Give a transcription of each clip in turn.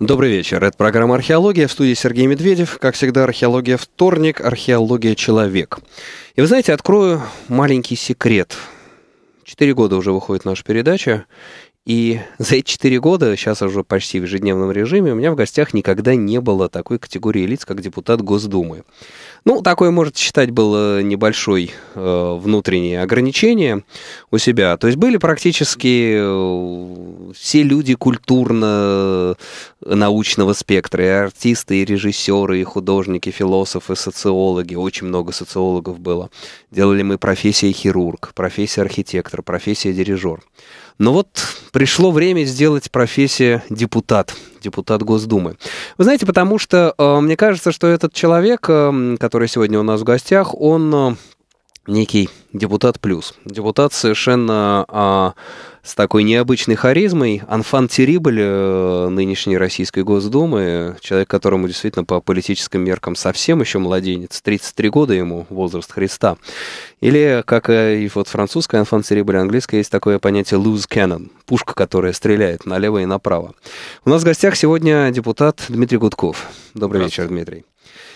Добрый вечер. Это программа «Археология». В студии Сергей Медведев. Как всегда, «Археология. Вторник», «Археология. Человек». И вы знаете, открою маленький секрет. Четыре года уже выходит наша передача, и за эти четыре года, сейчас уже почти в ежедневном режиме, у меня в гостях никогда не было такой категории лиц, как депутат Госдумы. Ну, такое, может считать, было небольшое э, внутреннее ограничение у себя. То есть были практически э, все люди культурно-научного э, спектра, и артисты, и режиссеры, и художники, философы, социологи. Очень много социологов было. Делали мы профессия хирург, профессия архитектор, профессия дирижер. Но вот пришло время сделать профессию депутат – депутат Госдумы. Вы знаете, потому что э, мне кажется, что этот человек, э, который сегодня у нас в гостях, он э, некий депутат плюс. Депутат совершенно... Э, с такой необычной харизмой. Анфан Терибель, э, нынешней Российской Госдумы, человек, которому действительно по политическим меркам совсем еще младенец, 33 года ему, возраст Христа. Или, как и вот французская Анфан Терибель, английская, есть такое понятие loose cannon, пушка, которая стреляет налево и направо. У нас в гостях сегодня депутат Дмитрий Гудков. Добрый вечер, Дмитрий.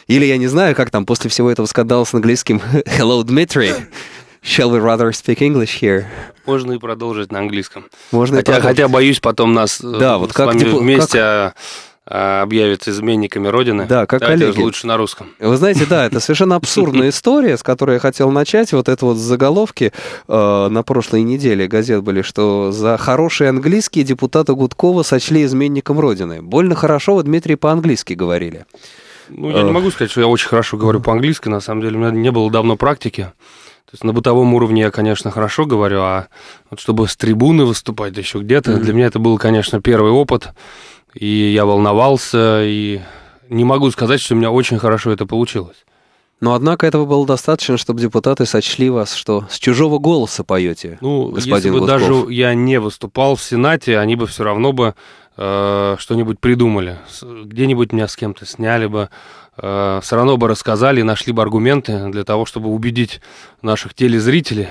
Или я не знаю, как там после всего этого скандала с английским «Hello, Дмитрий». Shall we rather speak English here? Можно и продолжить на английском. Можно хотя, и хотя боюсь потом нас э, да, вот как, вами дип... вместе как... А, а, объявят изменниками Родины. Да, как Давайте коллеги. лучше на русском. Вы знаете, да, это совершенно абсурдная история, с которой я хотел начать. Вот это вот заголовки э, на прошлой неделе газет были, что за хороший английский депутаты Гудкова сочли изменником Родины. Больно хорошо вы, Дмитрий, по-английски говорили. Ну, я не э. могу сказать, что я очень хорошо говорю по-английски. На самом деле, у меня не было давно практики. То есть на бытовом уровне я, конечно, хорошо говорю, а вот чтобы с трибуны выступать да еще где-то, mm-hmm. для меня это был, конечно, первый опыт, и я волновался, и не могу сказать, что у меня очень хорошо это получилось. Но, однако, этого было достаточно, чтобы депутаты сочли вас, что с чужого голоса поете, Ну, господин если бы Гудков. даже я не выступал в Сенате, они бы все равно бы э, что-нибудь придумали. Где-нибудь меня с кем-то сняли бы, э, все равно бы рассказали нашли бы аргументы для того, чтобы убедить наших телезрителей,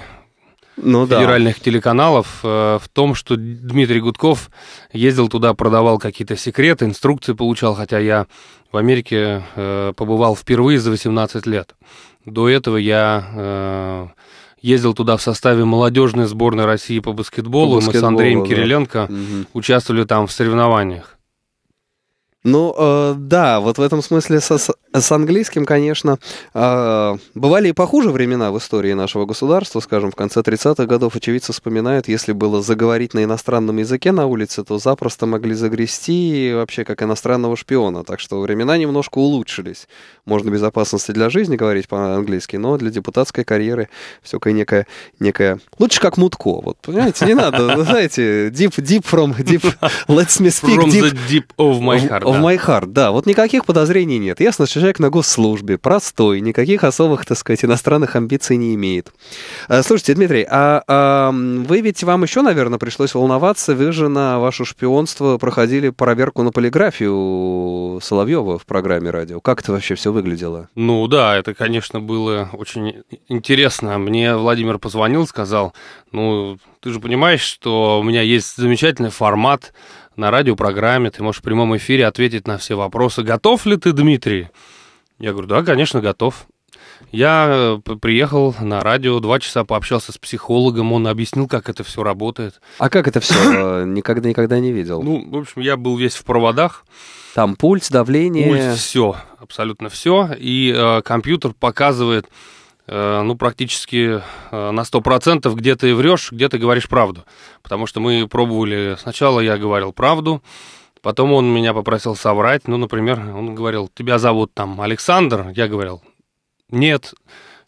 ну, федеральных да. телеканалов э, в том, что Дмитрий Гудков ездил туда, продавал какие-то секреты, инструкции получал, хотя я в Америке э, побывал впервые за 18 лет. До этого я э, ездил туда в составе молодежной сборной России по баскетболу. по баскетболу Мы с Андреем да. Кириленко угу. участвовали там в соревнованиях. Ну, э, да, вот в этом смысле со, с английским, конечно, э, бывали и похуже времена в истории нашего государства, скажем, в конце 30-х годов очевидцы вспоминают, если было заговорить на иностранном языке на улице, то запросто могли загрести вообще как иностранного шпиона, так что времена немножко улучшились. Можно безопасности для жизни говорить по-английски, но для депутатской карьеры все некое, некое... Лучше как Мутко, вот, понимаете, не надо, знаете, deep, deep from, deep, let's me speak deep... From the deep of my heart в Майхард, да. Вот никаких подозрений нет. Ясно, что человек на госслужбе, простой, никаких особых, так сказать, иностранных амбиций не имеет. Э, слушайте, Дмитрий, а, а вы ведь вам еще, наверное, пришлось волноваться. Вы же на ваше шпионство проходили проверку на полиграфию Соловьева в программе радио. Как это вообще все выглядело? Ну да, это, конечно, было очень интересно. Мне Владимир позвонил, сказал, ну, ты же понимаешь, что у меня есть замечательный формат на радиопрограмме, ты можешь в прямом эфире ответить на все вопросы. Готов ли ты, Дмитрий? Я говорю, да, конечно, готов. Я э, приехал на радио, два часа пообщался с психологом, он объяснил, как это все работает. А как это все? Э, никогда, никогда не видел. Ну, в общем, я был весь в проводах. Там пульс, давление. Пульс, все, абсолютно все. И э, компьютер показывает Э, ну, практически э, на 100%, где ты врешь, где ты говоришь правду. Потому что мы пробовали, сначала я говорил правду, потом он меня попросил соврать, ну, например, он говорил, тебя зовут там Александр, я говорил, нет,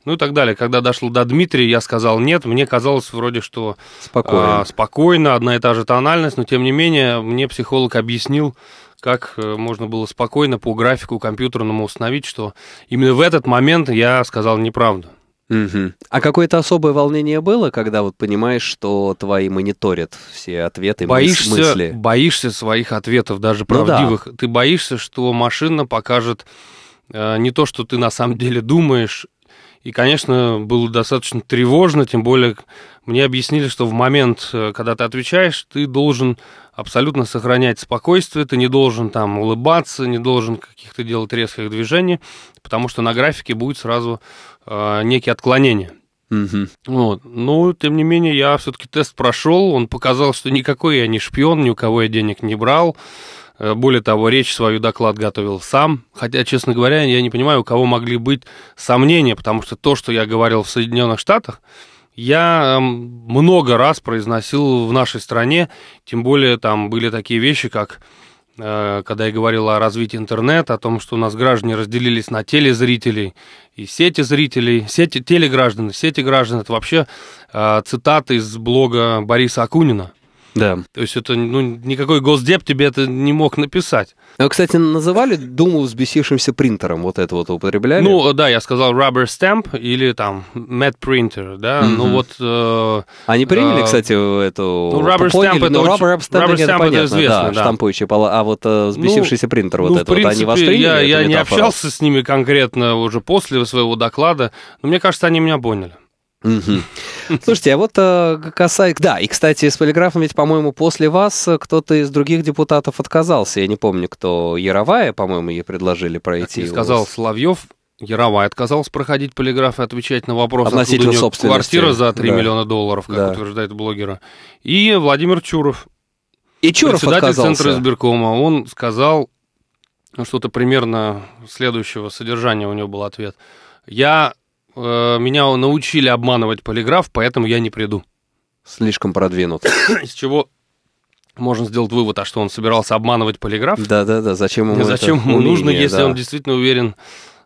ну и так далее. Когда дошло до Дмитрия, я сказал нет, мне казалось вроде, что спокойно, а, спокойно одна и та же тональность, но тем не менее мне психолог объяснил, как э, можно было спокойно по графику компьютерному установить, что именно в этот момент я сказал неправду. Угу. А какое-то особое волнение было, когда вот понимаешь, что твои мониторят все ответы, боишься, мысли? Боишься своих ответов, даже правдивых. Ну да. Ты боишься, что машина покажет э, не то, что ты на самом деле думаешь. И, конечно, было достаточно тревожно, тем более мне объяснили, что в момент, э, когда ты отвечаешь, ты должен абсолютно сохранять спокойствие, ты не должен там улыбаться, не должен каких-то делать резких движений, потому что на графике будет сразу э, некие отклонения. Угу. Вот. ну тем не менее, я все-таки тест прошел, он показал, что никакой я не шпион, ни у кого я денег не брал, э, более того, речь свою доклад готовил сам. Хотя, честно говоря, я не понимаю, у кого могли быть сомнения, потому что то, что я говорил в Соединенных Штатах, я эм, много раз произносил в нашей стране, тем более там были такие вещи, как э, когда я говорил о развитии интернета, о том, что у нас граждане разделились на телезрителей и сети зрителей, сети телеграждан, сети граждан. Это вообще э, цитаты из блога Бориса Акунина – да. То есть это, ну, никакой госдеп тебе это не мог написать. Ну, кстати, называли Думу взбесившимся принтером, вот это вот употребляли? Ну, э, да, я сказал rubber stamp или там mat printer, да, угу. ну вот... Э, Они приняли, э, кстати, эту... Ну, rubber поняли, stamp, это, ну, rubber, очень, rubber stamp это известно, да, да. пола. а вот э, взбесившийся ну, принтер, вот ну, это принципе, вот. Они восприняли я, я метафору? не общался с ними конкретно уже после своего доклада, но мне кажется, они меня поняли. Слушайте, а вот э, касается... Да, и, кстати, с полиграфом ведь, по-моему, после вас э, кто-то из других депутатов отказался. Я не помню, кто. Яровая, по-моему, ей предложили пройти. И сказал Соловьев, Яровая отказался проходить полиграф и отвечать на вопрос относительно собственности. Квартира за 3 да. миллиона долларов, как да. утверждает блогера. И Владимир Чуров. И Чуров председатель отказался. Центра избиркома. Он сказал что-то примерно следующего содержания у него был ответ. Я Э, меня научили обманывать полиграф, поэтому я не приду. Слишком продвинут. Из чего можно сделать вывод, а что он собирался обманывать полиграф? Да-да-да, зачем ему Зачем ему нужно, если он действительно уверен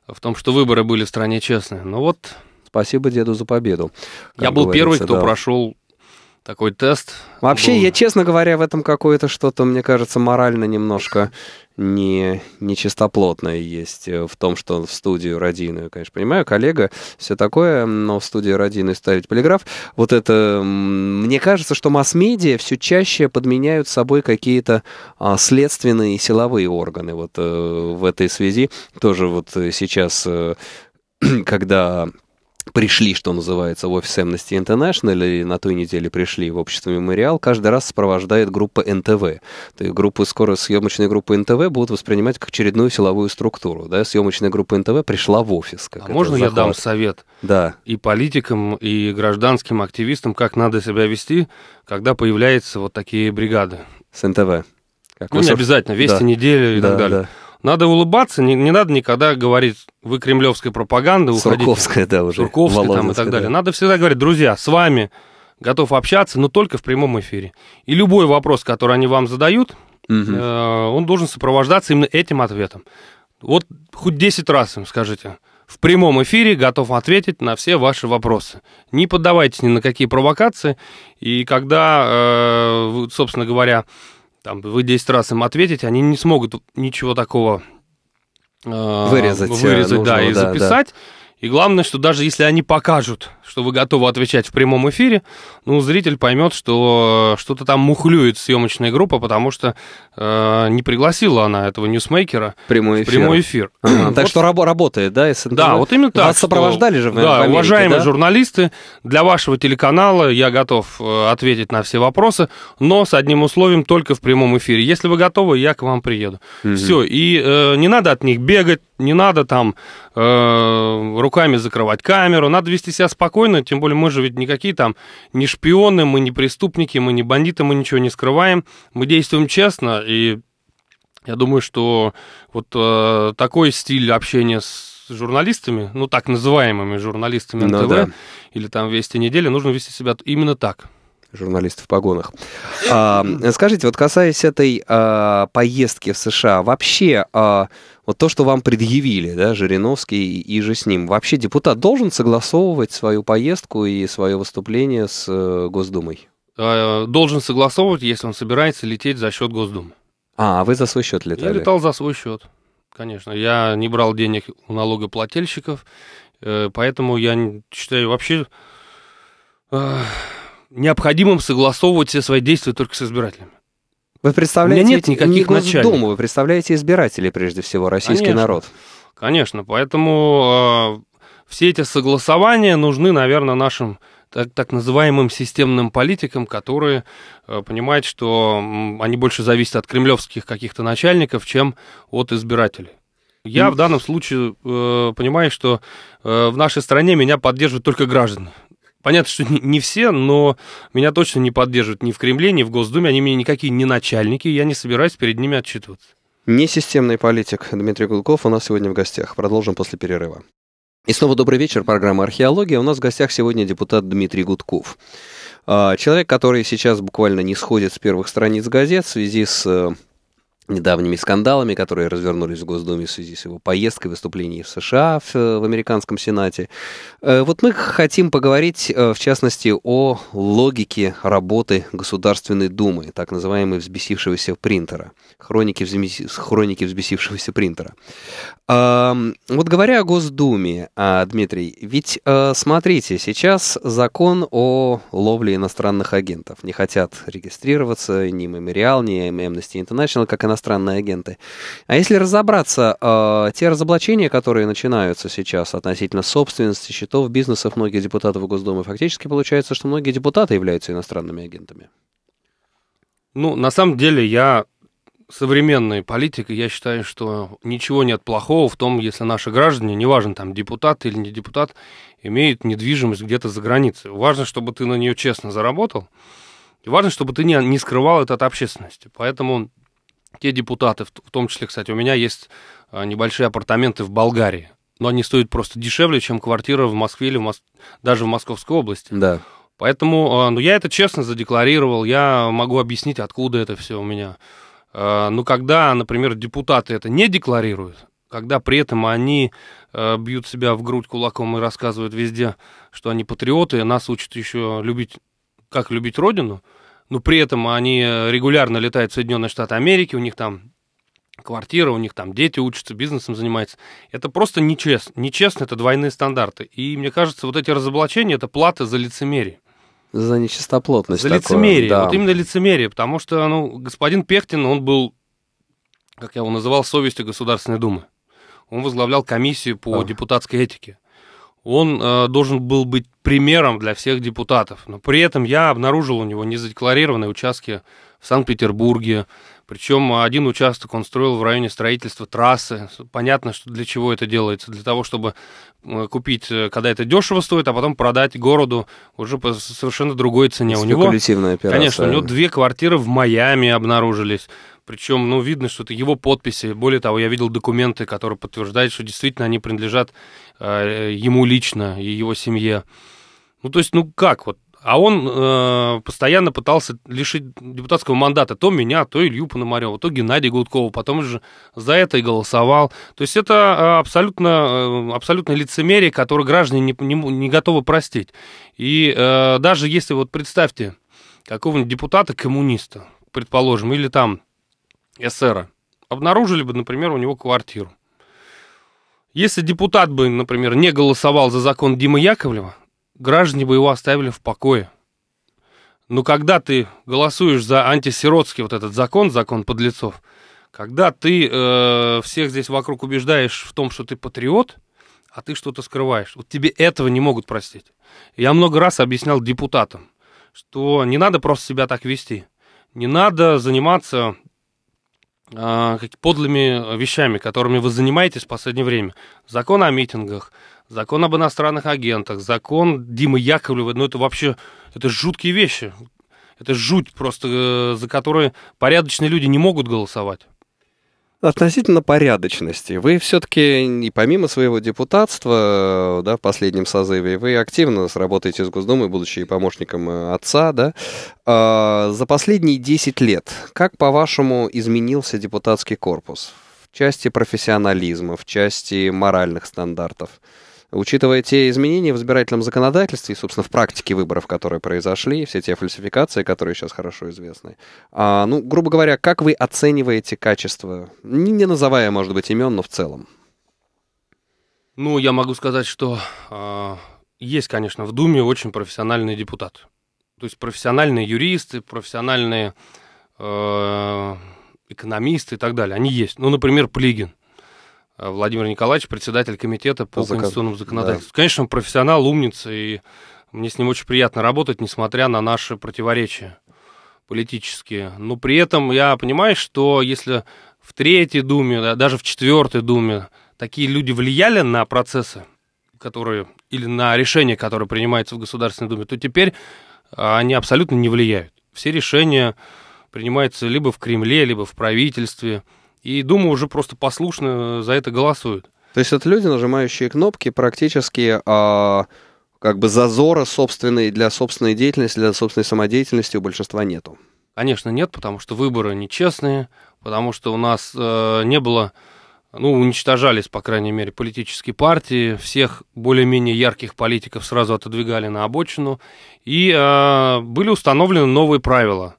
в том, что выборы были в стране честные? Ну вот... Спасибо деду за победу. Я был первый, кто прошел такой тест. Вообще, был... я, честно говоря, в этом какое-то что-то, мне кажется, морально немножко не, не чистоплотное есть э, в том, что в студию радийную, конечно, понимаю, коллега, все такое, но в студию радийную ставить полиграф. Вот это, мне кажется, что масс-медиа все чаще подменяют собой какие-то а, следственные и силовые органы. Вот э, в этой связи тоже вот э, сейчас, э, когда пришли, что называется, в офис Amnesty International, и на той неделе пришли в общество «Мемориал», каждый раз сопровождает группа НТВ. То есть группы, скоро съемочные группы НТВ будут воспринимать как очередную силовую структуру. Да? Съемочная группа НТВ пришла в офис. а можно захват. я дам совет? Да. И политикам, и гражданским активистам, как надо себя вести, когда появляются вот такие бригады? С НТВ. Как ну, не обязательно, «Вести да. недели» и да, так далее. Да. Надо улыбаться, не, не надо никогда говорить, вы кремлевская пропаганда, уходите. Сурковская, да, уже. Сурковская там и так далее. Да. Надо всегда говорить, друзья, с вами готов общаться, но только в прямом эфире. И любой вопрос, который они вам задают, угу. э, он должен сопровождаться именно этим ответом. Вот хоть 10 раз им скажите. В прямом эфире готов ответить на все ваши вопросы. Не поддавайтесь ни на какие провокации. И когда, э, собственно говоря, там вы 10 раз им ответите, они не смогут ничего такого э, вырезать, э, вырезать нужного, да, и да, записать. Да. И главное, что даже если они покажут, что вы готовы отвечать в прямом эфире, ну, зритель поймет, что э, что-то там мухлюет съемочная группа, потому что э, не пригласила она этого ньюсмейкера прямой эфир. прямой эфир. Ага, вот. Так что раб- работает, да, СНТВ? Да, вот именно так. Вас что, сопровождали же в, да, в Америке, уважаемые да? журналисты, для вашего телеканала я готов э, ответить на все вопросы, но с одним условием только в прямом эфире. Если вы готовы, я к вам приеду. Угу. Все, и э, не надо от них бегать, не надо там Э, руками закрывать камеру, надо вести себя спокойно, тем более мы же ведь никакие там не шпионы, мы не преступники, мы не бандиты, мы ничего не скрываем, мы действуем честно, и я думаю, что вот э, такой стиль общения с журналистами, ну так называемыми журналистами НТВ ну, да. или там Вести недели, нужно вести себя именно так журналист в погонах. А, э, скажите, вот касаясь этой а, поездки в США, вообще а, вот то, что вам предъявили, да, Жириновский и, и же с ним, вообще депутат должен согласовывать свою поездку и свое выступление с э, Госдумой? А, должен согласовывать, если он собирается лететь за счет Госдумы. А, вы за свой счет летали? Я летал за свой счет, конечно. Я не брал денег у налогоплательщиков, э, поэтому я считаю вообще необходимым согласовывать все свои действия только с избирателями. Вы представляете, У меня нет никаких начальников Думу, вы представляете избирателей, прежде всего, российский конечно, народ. Конечно, поэтому э, все эти согласования нужны, наверное, нашим так, так называемым системным политикам, которые э, понимают, что э, они больше зависят от кремлевских каких-то начальников, чем от избирателей. Я ну в данном случае э, понимаю, что э, в нашей стране меня поддерживают только граждане. Понятно, что не все, но меня точно не поддерживают ни в Кремле, ни в Госдуме. Они мне никакие не начальники, я не собираюсь перед ними отчитываться. Несистемный политик Дмитрий Гудков у нас сегодня в гостях. Продолжим после перерыва. И снова добрый вечер, программа «Археология». У нас в гостях сегодня депутат Дмитрий Гудков. А, человек, который сейчас буквально не сходит с первых страниц газет в связи с э, недавними скандалами, которые развернулись в Госдуме в связи с его поездкой, выступлением в США, в, э, в американском Сенате. Э, вот мы хотим поговорить, э, в частности, о логике работы Государственной Думы, так называемой взбесившегося принтера, хроники, взбеси... хроники взбесившегося принтера. Вот говоря о Госдуме, а, Дмитрий, ведь смотрите, сейчас закон о ловле иностранных агентов. Не хотят регистрироваться ни Мемориал, ни Amnesty International, как иностранные иностранные агенты. А если разобраться, э, те разоблачения, которые начинаются сейчас относительно собственности, счетов, бизнесов многих депутатов Госдумы, фактически получается, что многие депутаты являются иностранными агентами. Ну, на самом деле, я современной политикой, я считаю, что ничего нет плохого в том, если наши граждане, неважно, там, депутат или не депутат, имеют недвижимость где-то за границей. Важно, чтобы ты на нее честно заработал, и важно, чтобы ты не, не скрывал это от общественности. Поэтому те депутаты, в том числе, кстати, у меня есть а, небольшие апартаменты в Болгарии, но они стоят просто дешевле, чем квартира в Москве или в Мос... даже в Московской области. Да. Поэтому, а, ну, я это честно задекларировал, я могу объяснить, откуда это все у меня. А, но ну, когда, например, депутаты это не декларируют, когда при этом они бьют себя в грудь кулаком и рассказывают везде, что они патриоты, нас учат еще любить, как любить родину, но ну, при этом они э, регулярно летают в Соединенные Штаты Америки, у них там квартира, у них там дети учатся, бизнесом занимаются. Это просто нечестно. Нечестно, это двойные стандарты. И мне кажется, вот эти разоблачения – это плата за лицемерие. За нечистоплотность. За такое, лицемерие. Да. Вот именно лицемерие, потому что ну, господин Пехтин, он был, как я его называл, совестью Государственной Думы. Он возглавлял комиссию по а. депутатской этике он э, должен был быть примером для всех депутатов. Но при этом я обнаружил у него незадекларированные участки в Санкт-Петербурге, причем один участок он строил в районе строительства трассы. Понятно, что для чего это делается. Для того, чтобы э, купить, э, когда это дешево стоит, а потом продать городу уже по совершенно другой цене. У него, операция. Конечно, у него две квартиры в Майами обнаружились. Причем, ну, видно, что это его подписи. Более того, я видел документы, которые подтверждают, что действительно они принадлежат э, ему лично и его семье. Ну, то есть, ну как вот? А он э, постоянно пытался лишить депутатского мандата то меня, то Илью Пономарева, то Геннадия Гудкова, потом же за это и голосовал. То есть это э, абсолютно, э, абсолютно лицемерие, которое граждане не, не, не готовы простить. И э, даже если вот представьте какого-нибудь депутата-коммуниста, предположим, или там эсера, обнаружили бы, например, у него квартиру. Если депутат бы, например, не голосовал за закон Димы Яковлева, граждане бы его оставили в покое. Но когда ты голосуешь за антисиротский вот этот закон, закон подлецов, когда ты э, всех здесь вокруг убеждаешь в том, что ты патриот, а ты что-то скрываешь, вот тебе этого не могут простить. Я много раз объяснял депутатам, что не надо просто себя так вести, не надо заниматься э, подлыми вещами, которыми вы занимаетесь в последнее время. Закон о митингах, закон об иностранных агентах, закон Димы Яковлева, ну это вообще, это жуткие вещи. Это жуть просто, э, за которые порядочные люди не могут голосовать. Относительно порядочности. Вы все-таки, и помимо своего депутатства э, да, в последнем созыве, вы активно сработаете с Госдумой, будучи помощником э, отца. Да? А, за последние 10 лет, как, по-вашему, изменился депутатский корпус в части профессионализма, в части моральных стандартов? Учитывая те изменения в избирательном законодательстве и, собственно, в практике выборов, которые произошли, все те фальсификации, которые сейчас хорошо известны. А, ну, грубо говоря, как вы оцениваете качество, не, не называя, может быть, имен, но в целом? Ну, я могу сказать, что э, есть, конечно, в Думе очень профессиональные депутаты. То есть профессиональные юристы, профессиональные э, экономисты и так далее. Они есть. Ну, например, Плигин. А Владимир Николаевич, председатель комитета по Закон... конституционному законодательству. Да. Конечно, он профессионал, умница, и мне с ним очень приятно работать, несмотря на наши противоречия политические. Но при этом я понимаю, что если в Третьей Думе, даже в Четвертой Думе такие люди влияли на процессы, которые или на решения, которые принимаются в Государственной Думе, то теперь а, они абсолютно не влияют. Все решения принимаются либо в Кремле, либо в правительстве – и Дума уже просто послушно э, за это голосует. То есть это люди, нажимающие кнопки, практически э, как бы зазора собственной для собственной деятельности, для собственной самодеятельности у большинства нету. Конечно, нет, потому что выборы нечестные, потому что у нас э, не было, ну, уничтожались, по крайней мере, политические партии, всех более-менее ярких политиков сразу отодвигали на обочину, и э, были установлены новые правила –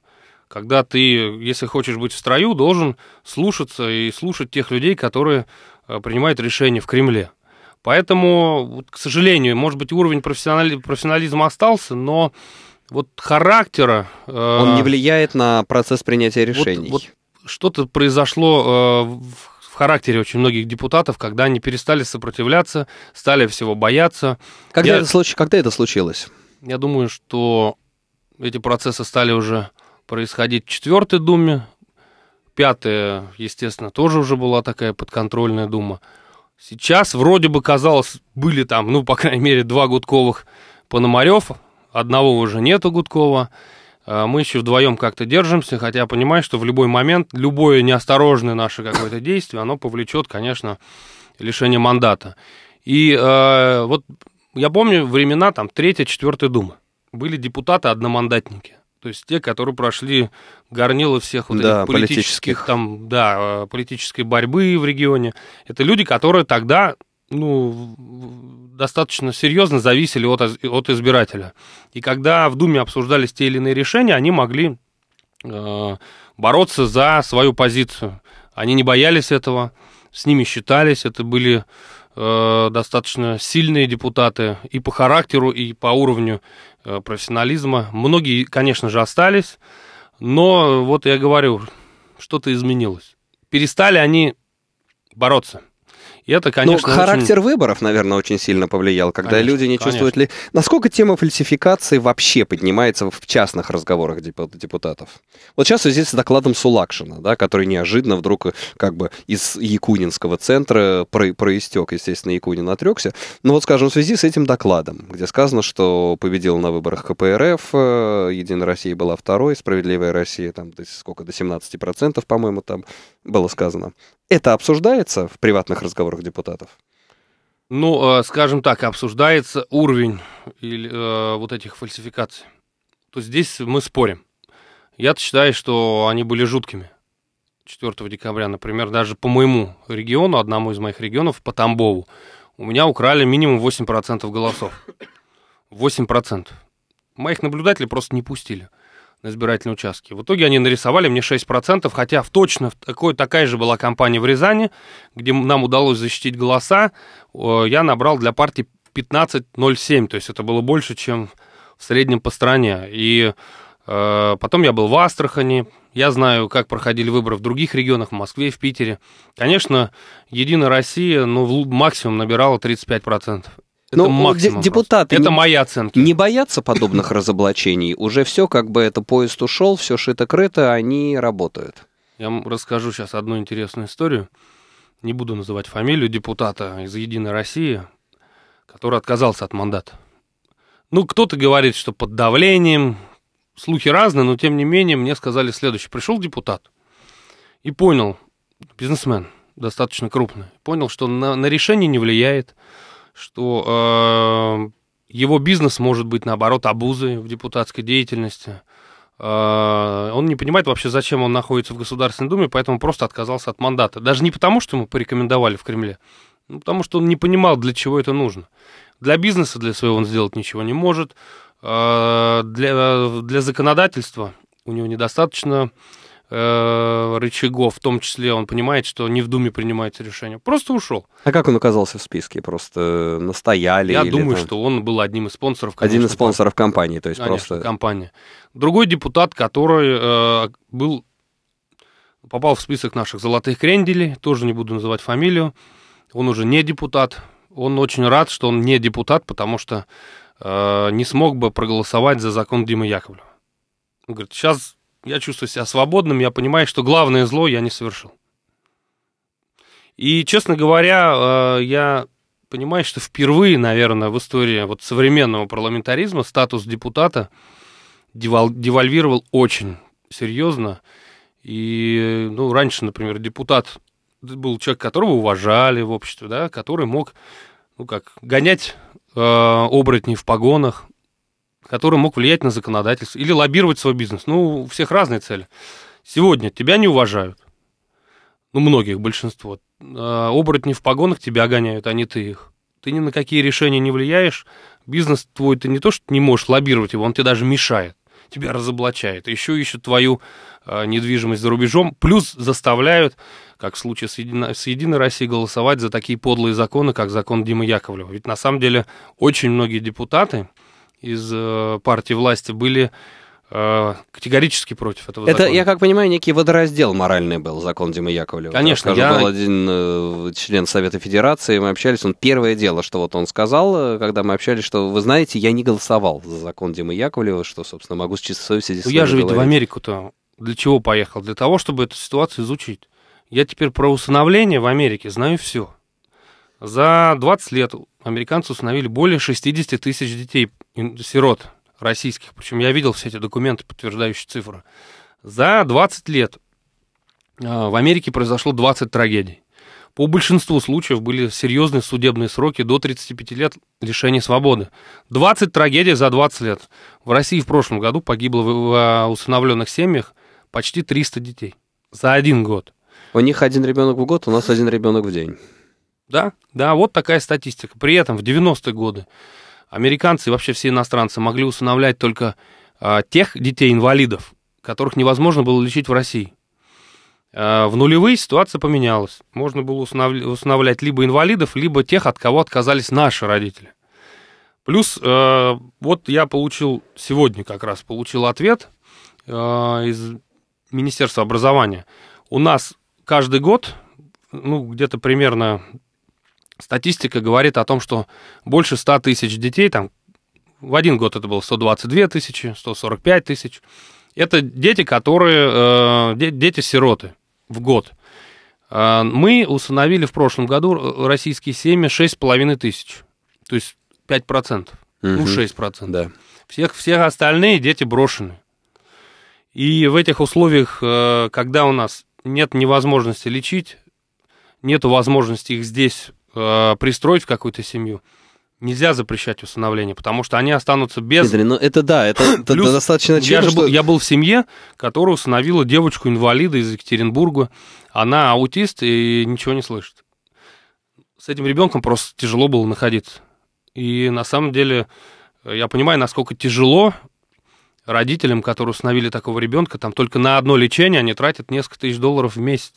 когда ты, если хочешь быть в строю, должен слушаться и слушать тех людей, которые э, принимают решения в Кремле. Поэтому, к сожалению, может быть, уровень профессионализма остался, но вот характера... Э, Он не влияет на процесс принятия решений. Вот, вот что-то произошло э, в характере очень многих депутатов, когда они перестали сопротивляться, стали всего бояться. Когда, Я... это, случ... когда это случилось? Я думаю, что эти процессы стали уже происходить в четвертой думе. Пятая, естественно, тоже уже была такая подконтрольная дума. Сейчас вроде бы казалось, были там, ну, по крайней мере, два Гудковых Пономарев, одного уже нету Гудкова. А мы еще вдвоем как-то держимся, хотя я понимаю, что в любой момент любое неосторожное наше какое-то действие, оно повлечет, конечно, лишение мандата. И э, вот я помню времена там третья четвертая Думы. Были депутаты-одномандатники. То есть те, которые прошли горнило всех вот да, этих политических, политических там, да, политической борьбы в регионе. Это люди, которые тогда ну, достаточно серьезно зависели от, от избирателя. И когда в Думе обсуждались те или иные решения, они могли э, бороться за свою позицию. Они не боялись этого, с ними считались, это были э, достаточно сильные депутаты и по характеру, и по уровню э, профессионализма. Многие, конечно же, остались, но вот я говорю, что-то изменилось. Перестали они бороться. И это, ну, конечно, Но характер очень... выборов, наверное, очень сильно повлиял, когда конечно, люди не конечно. чувствуют ли... Насколько тема фальсификации вообще поднимается в частных разговорах депутатов? Вот сейчас в связи с докладом Сулакшина, да, который неожиданно вдруг э, как бы из Якунинского центра про проистек, естественно, Якунин отрекся. Но ну, вот, скажем, в связи с этим докладом, где сказано, что победил на выборах КПРФ, э, Единая Россия была второй, Справедливая Россия там до, сколько, до 17%, по-моему, там было сказано. Это обсуждается в приватных разговорах депутатов? Ну, э, скажем так, обсуждается уровень э, вот этих фальсификаций. То есть здесь мы спорим. Я-то считаю, что они были жуткими. 4 декабря, например, даже по моему региону, одному из моих регионов, по Тамбову, у меня украли минимум 8% голосов. 8%. Моих наблюдателей просто не пустили на избирательные участки. В итоге они нарисовали мне 6%, хотя в точно такой, такая же была кампания в Рязани, где нам удалось защитить голоса. Я набрал для партии 15,07, то есть это было больше, чем в среднем по стране. И э, потом я был в Астрахани, я знаю, как проходили выборы в других регионах, в Москве, в Питере. Конечно, «Единая Россия» ну, максимум набирала 35%. Это Но ну, депутаты это не, моя оценка. не боятся подобных разоблачений. Уже все, как бы это поезд ушел, все шито-крыто, они работают. Я вам расскажу сейчас одну интересную историю. Не буду называть фамилию депутата из «Единой России», который отказался от мандата. Ну, кто-то говорит, что под давлением, слухи разные, но тем не менее мне сказали следующее. Пришел депутат и понял, бизнесмен достаточно крупный, понял, что на, на решение не влияет, что э, его бизнес может быть, наоборот, обузой в депутатской деятельности. Э, он не понимает вообще, зачем он находится в Государственной Думе, поэтому просто отказался от мандата. Даже не потому, что ему порекомендовали в Кремле, ну, потому что он не понимал, для чего это нужно. Для бизнеса, для своего он сделать ничего не может. Э, для, для законодательства у него недостаточно Э, рычагов, в том числе он понимает, что не в Думе принимается решение. Просто ушел. А как он оказался в списке? Просто настояли? Я думаю, там... что он был одним из спонсоров. Конечно, Один из спонсоров компании, то есть конечно, просто... компания. Другой депутат, который э, был попал в список наших золотых кренделей, тоже не буду называть фамилию, он уже не депутат, он очень рад, что он не депутат, потому что э, не смог бы проголосовать за закон Димы Яковлева. Он говорит, сейчас я чувствую себя свободным, я понимаю, что главное зло я не совершил. И, честно говоря, э, я понимаю, что впервые, наверное, в истории вот современного парламентаризма статус депутата девальвировал очень серьезно. И, ну, раньше, например, депутат был человек, которого уважали в обществе, да, который мог, ну, как, гонять э, оборотней в погонах, который мог влиять на законодательство или лоббировать свой бизнес. Ну, у всех разные цели. Сегодня тебя не уважают. Ну, многих, большинство. А, оборотни в погонах тебя гоняют, а не ты их. Ты ни на какие решения не влияешь. Бизнес твой, ты не то, что не можешь лоббировать его, он тебе даже мешает тебя разоблачает. Еще ищут твою э, недвижимость за рубежом, плюс заставляют, как в случае с, Едино, с Единой Россией, голосовать за такие подлые законы, как закон Димы Яковлева. Ведь на самом деле очень многие депутаты, из э, партии власти были э, категорически против этого Это, закона. я как понимаю, некий водораздел моральный был закон Димы Яковлева. Конечно. Я... Был один э, член Совета Федерации, мы общались, он первое дело, что вот он сказал, когда мы общались, что, вы знаете, я не голосовал за закон Димы Яковлева, что, собственно, могу с чистой совестью здесь... Ну, я же говорить. в Америку-то для чего поехал? Для того, чтобы эту ситуацию изучить. Я теперь про усыновление в Америке знаю все. За 20 лет американцы установили более 60 тысяч детей, сирот российских. Причем я видел все эти документы, подтверждающие цифры. За 20 лет а, в Америке произошло 20 трагедий. По большинству случаев были серьезные судебные сроки до 35 лет лишения свободы. 20 трагедий за 20 лет. В России в прошлом году погибло в усыновленных семьях почти 300 детей за один год. У них один ребенок в год, у нас один ребенок в день. Да, да, вот такая статистика. При этом в 90-е годы американцы и вообще все иностранцы могли усыновлять только э, тех детей-инвалидов, которых невозможно было лечить в России. Э, в нулевые ситуация поменялась. Можно было усыновля- усыновлять либо инвалидов, либо тех, от кого отказались наши родители. Плюс, э, вот я получил сегодня как раз, получил ответ э, из Министерства образования. У нас каждый год, ну, где-то примерно Статистика говорит о том, что больше 100 тысяч детей, там, в один год это было 122 тысячи, 145 тысяч, это дети, которые, э, дети-сироты в год. Э, мы установили в прошлом году российские семьи 6,5 тысяч, то есть 5%, угу. ну 6%. Да. Всех, всех остальные дети брошены. И в этих условиях, э, когда у нас нет невозможности лечить, нет возможности их здесь э, пристроить в какую-то семью, нельзя запрещать усыновление, потому что они останутся без... Дмитрий, ну это да, это, это Плюс, достаточно очевидно. Я, же что... был, я был в семье, которая усыновила девочку-инвалида из Екатеринбурга. Она аутист и ничего не слышит. С этим ребенком просто тяжело было находиться. И на самом деле э, я понимаю, насколько тяжело родителям, которые установили такого ребенка, там только на одно лечение они тратят несколько тысяч долларов в месяц.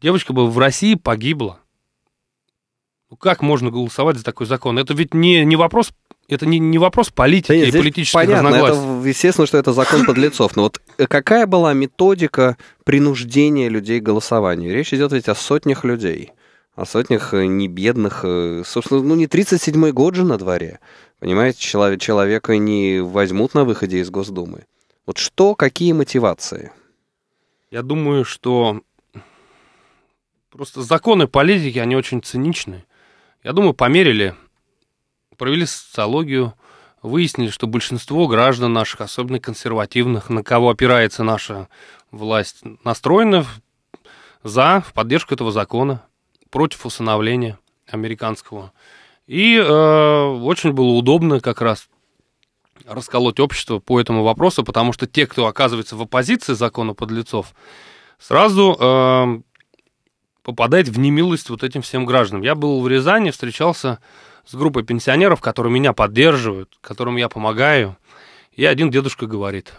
Девочка бы в России погибла. Ну, как можно голосовать за такой закон? Это ведь не, не вопрос это не, не вопрос политики да нет, и политических понятно, разногласий. Это, естественно, что это закон подлецов. Но вот э, какая была методика принуждения людей к голосованию? Речь идет ведь о сотнях людей, о сотнях э, не бедных. Э, собственно, ну не 37-й год же на дворе. Понимаете, человек, человека не возьмут на выходе из Госдумы. Вот что, какие мотивации? Я думаю, что просто законы политики, они очень циничны. Я думаю, померили, провели социологию, выяснили, что большинство граждан наших, особенно консервативных, на кого опирается наша власть, настроены за, в поддержку этого закона, против усыновления американского. И э, очень было удобно как раз расколоть общество по этому вопросу, потому что те, кто оказывается в оппозиции закона подлецов, сразу э, попадает в немилость вот этим всем гражданам. Я был в Рязани, встречался с группой пенсионеров, которые меня поддерживают, которым я помогаю. И один дедушка говорит,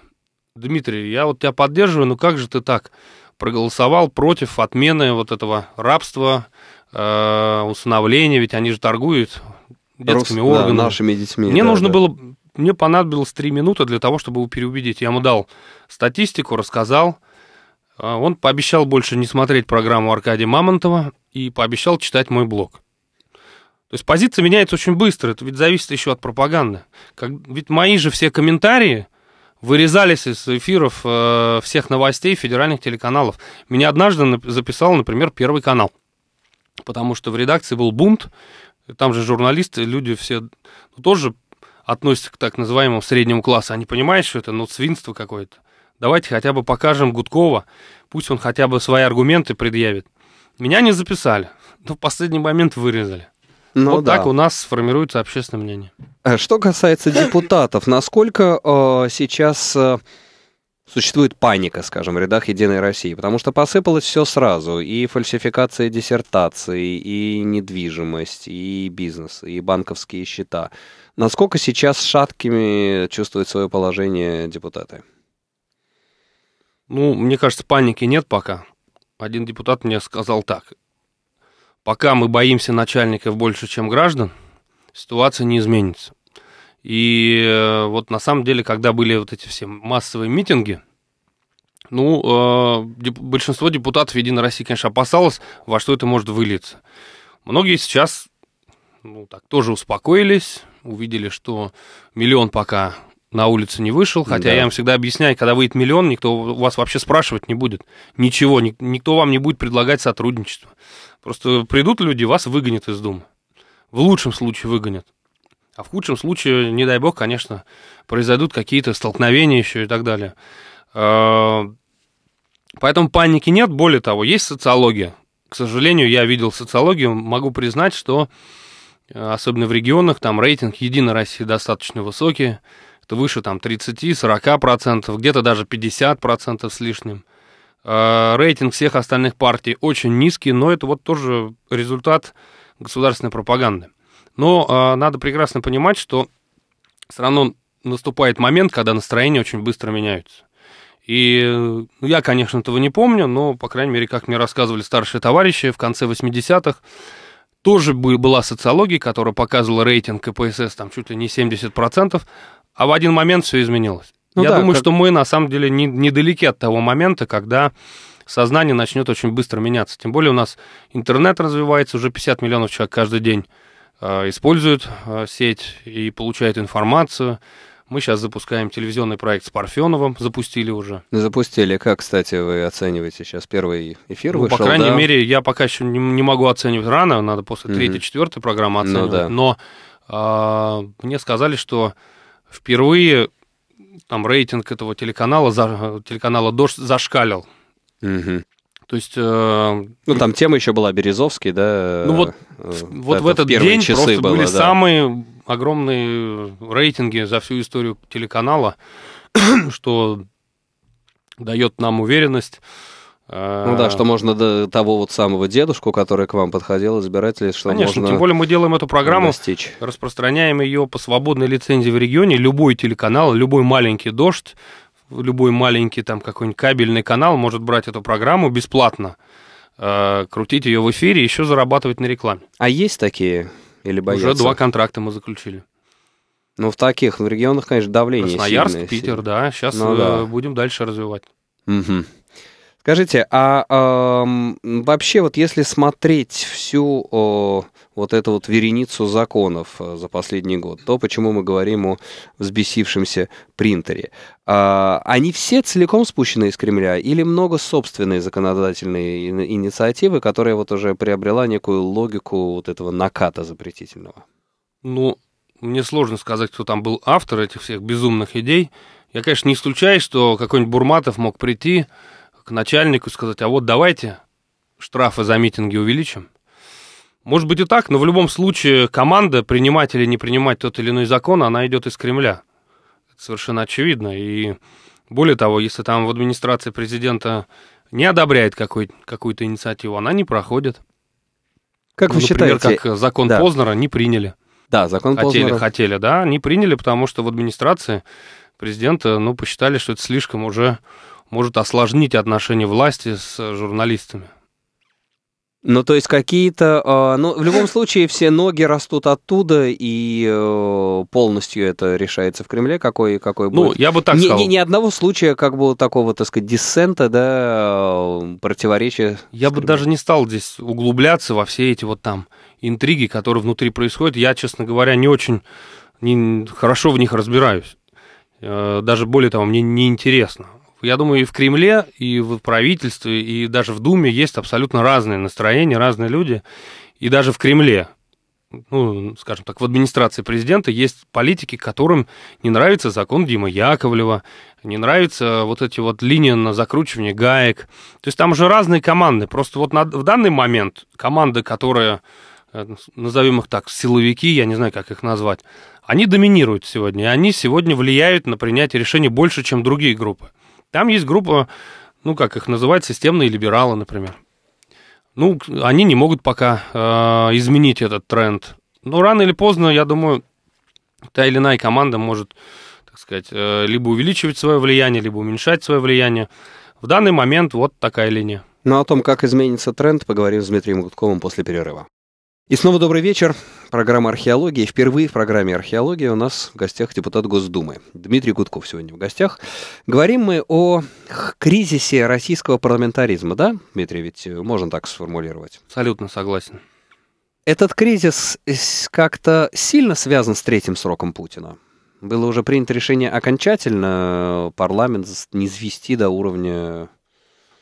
Дмитрий, я вот тебя поддерживаю, но как же ты так проголосовал против отмены вот этого рабства, э, усыновления, ведь они же торгуют детскими Рос, органами. Да, нашими детьми. Мне да, нужно да. было, мне понадобилось три минуты для того, чтобы его переубедить. Я ему дал статистику, рассказал, а, он пообещал больше не смотреть программу Аркадия Мамонтова и пообещал читать мой блог. То есть позиция меняется очень быстро, это ведь зависит еще от пропаганды. Как, ведь мои же все комментарии вырезались из эфиров э, всех новостей федеральных телеканалов. Меня однажды записал, например, Первый канал, потому что в редакции был бунт, там же журналисты, люди все ну, тоже относятся к так называемому среднему классу. Они понимают, что это ну, свинство какое-то. Давайте хотя бы покажем Гудкова, пусть он хотя бы свои аргументы предъявит. Меня не записали, но в последний момент вырезали. Ну, вот да. так у нас формируется общественное мнение. Э, что касается депутатов, насколько э, сейчас э, существует паника, скажем, в рядах Единой России? Потому что посыпалось все сразу. И фальсификация диссертаций, и недвижимость, и бизнес, и банковские счета. Насколько сейчас шаткими чувствуют свое положение депутаты? Ну, мне кажется, паники нет пока. Один депутат мне сказал так. Пока мы боимся начальников больше, чем граждан, ситуация не изменится. И э, вот на самом деле, когда были вот эти все массовые митинги, ну, э, большинство депутатов Единой России, конечно, опасалось, во что это может вылиться. Многие сейчас, ну, так тоже успокоились, увидели, что миллион пока на улицу не вышел, хотя да. я им всегда объясняю, когда выйдет миллион, никто вас вообще спрашивать не будет. Ничего, никто вам не будет предлагать сотрудничество. Просто придут люди, вас выгонят из дома. В лучшем случае выгонят. А в худшем случае, не дай бог, конечно, произойдут какие-то столкновения еще и так далее. А, поэтому паники нет. Более того, есть социология. К сожалению, я видел социологию, могу признать, что э, особенно в регионах, там рейтинг Единой России достаточно высокий, выше там 30-40%, где-то даже 50% с лишним. А, рейтинг всех остальных партий очень низкий, но это вот тоже результат государственной пропаганды. Но а, надо прекрасно понимать, что все равно наступает момент, когда настроения очень быстро меняются. И ну, я, конечно, этого не помню, но, по крайней мере, как мне рассказывали старшие товарищи, в конце 80-х тоже была социология, которая показывала рейтинг КПСС там чуть ли не 70%, а в один момент все изменилось. Ну, Я да, думаю, как... что мы на самом деле не, недалеки от того момента, когда сознание начнет очень быстро меняться. Тем более у нас интернет развивается, уже 50 миллионов человек каждый день э, используют э, сеть и получают информацию. Мы сейчас запускаем телевизионный проект с Парфеновым, запустили уже. Запустили. Как, кстати, вы оцениваете сейчас первый эфир ну, вышел? По крайней да? мере, я пока еще не, не могу оценивать рано, надо после третьей, четвертой программы ну оценивать. Ну, да. Но э, мне сказали, что впервые там рейтинг этого телеканала, за, телеканала «Дождь» зашкалил. Угу. То есть... Э, ну, там тема еще была Березовский, да? Ну, вот, э, в, вот это, в этот в день часы просто было, были да. самые огромные рейтинги за всю историю телеканала, что дает нам уверенность ну да, что э, можно до того вот самого дедушку, который к вам подходил, избирателей, что Конечно, можно тем более мы делаем эту программу, достичь. распространяем ее по свободной лицензии в регионе, любой телеканал, любой маленький дождь, любой маленький там какой-нибудь кабельный канал может брать эту программу бесплатно, э, крутить ее в эфире, и еще зарабатывать на рекламе. А есть такие или боятся? Уже два контракта мы заключили. Ну, в таких в регионах, конечно, давление Красноярск, сильное, Питер, сильное. да. Сейчас ну, да. Э, будем дальше развивать. Угу. Скажите, а э, вообще вот если смотреть всю э, вот эту вот вереницу законов э, за последний год, то почему мы говорим о взбесившемся принтере? Э, они все целиком спущены из Кремля или много собственной законодательной инициативы, которая вот уже приобрела некую логику вот этого наката запретительного? Ну, мне сложно сказать, кто там был автор этих всех безумных идей. Я, конечно, не исключаю, что какой-нибудь Бурматов мог прийти к начальнику и сказать, а вот давайте штрафы за митинги увеличим. Может быть и так, но в любом случае команда принимать или не принимать тот или иной закон, она идет из Кремля. Это совершенно очевидно. И более того, если там в администрации президента не одобряет какой, какую-то инициативу, она не проходит. Как ну, вы например, считаете? как э, закон да. Познера не приняли. Да, закон хотели, Познера. Хотели, да, не приняли, потому что в администрации президента, ну, посчитали, что это слишком уже может осложнить отношения власти с журналистами. Ну, то есть какие-то... А, ну, в любом случае, все ноги растут оттуда, и э, полностью это решается в Кремле, какой, какой ну, будет. Ну, я бы так ни, сказал. Ни, ни одного случая, как бы, такого, так сказать, диссента, да, э, противоречия. Я бы даже не стал здесь углубляться во все эти вот там интриги, которые внутри происходят. Я, честно говоря, не очень не, хорошо в них разбираюсь. Э, даже более того, мне неинтересно я думаю, и в Кремле, и в правительстве, и даже в Думе есть абсолютно разные настроения, разные люди. И даже в Кремле, ну, скажем так, в администрации президента есть политики, которым не нравится закон Дима Яковлева, не нравится вот эти вот линии на закручивание гаек. То есть там уже разные команды. Просто вот на, в данный момент команды, которые, э, назовем их так, силовики, я не знаю, как их назвать, они доминируют сегодня, и они сегодня влияют на принятие решений больше, чем другие группы. Там есть группа, ну, как их называют, системные либералы, например. Ну, они не могут пока э, изменить этот тренд. Но рано или поздно, я думаю, та или иная команда может, так сказать, э, либо увеличивать свое влияние, либо уменьшать свое влияние. В данный момент вот такая линия. Ну, а о том, как изменится тренд, поговорим с Дмитрием Гудковым после перерыва. И снова добрый вечер. Программа археологии. Впервые в программе археологии у нас в гостях депутат Госдумы. Дмитрий Гудков сегодня в гостях. Говорим мы о кризисе российского парламентаризма, да, Дмитрий? Ведь э, можно так сформулировать. Абсолютно согласен. Этот кризис э, как-то сильно связан с третьим сроком Путина? Было уже принято решение окончательно э, парламент не звести до уровня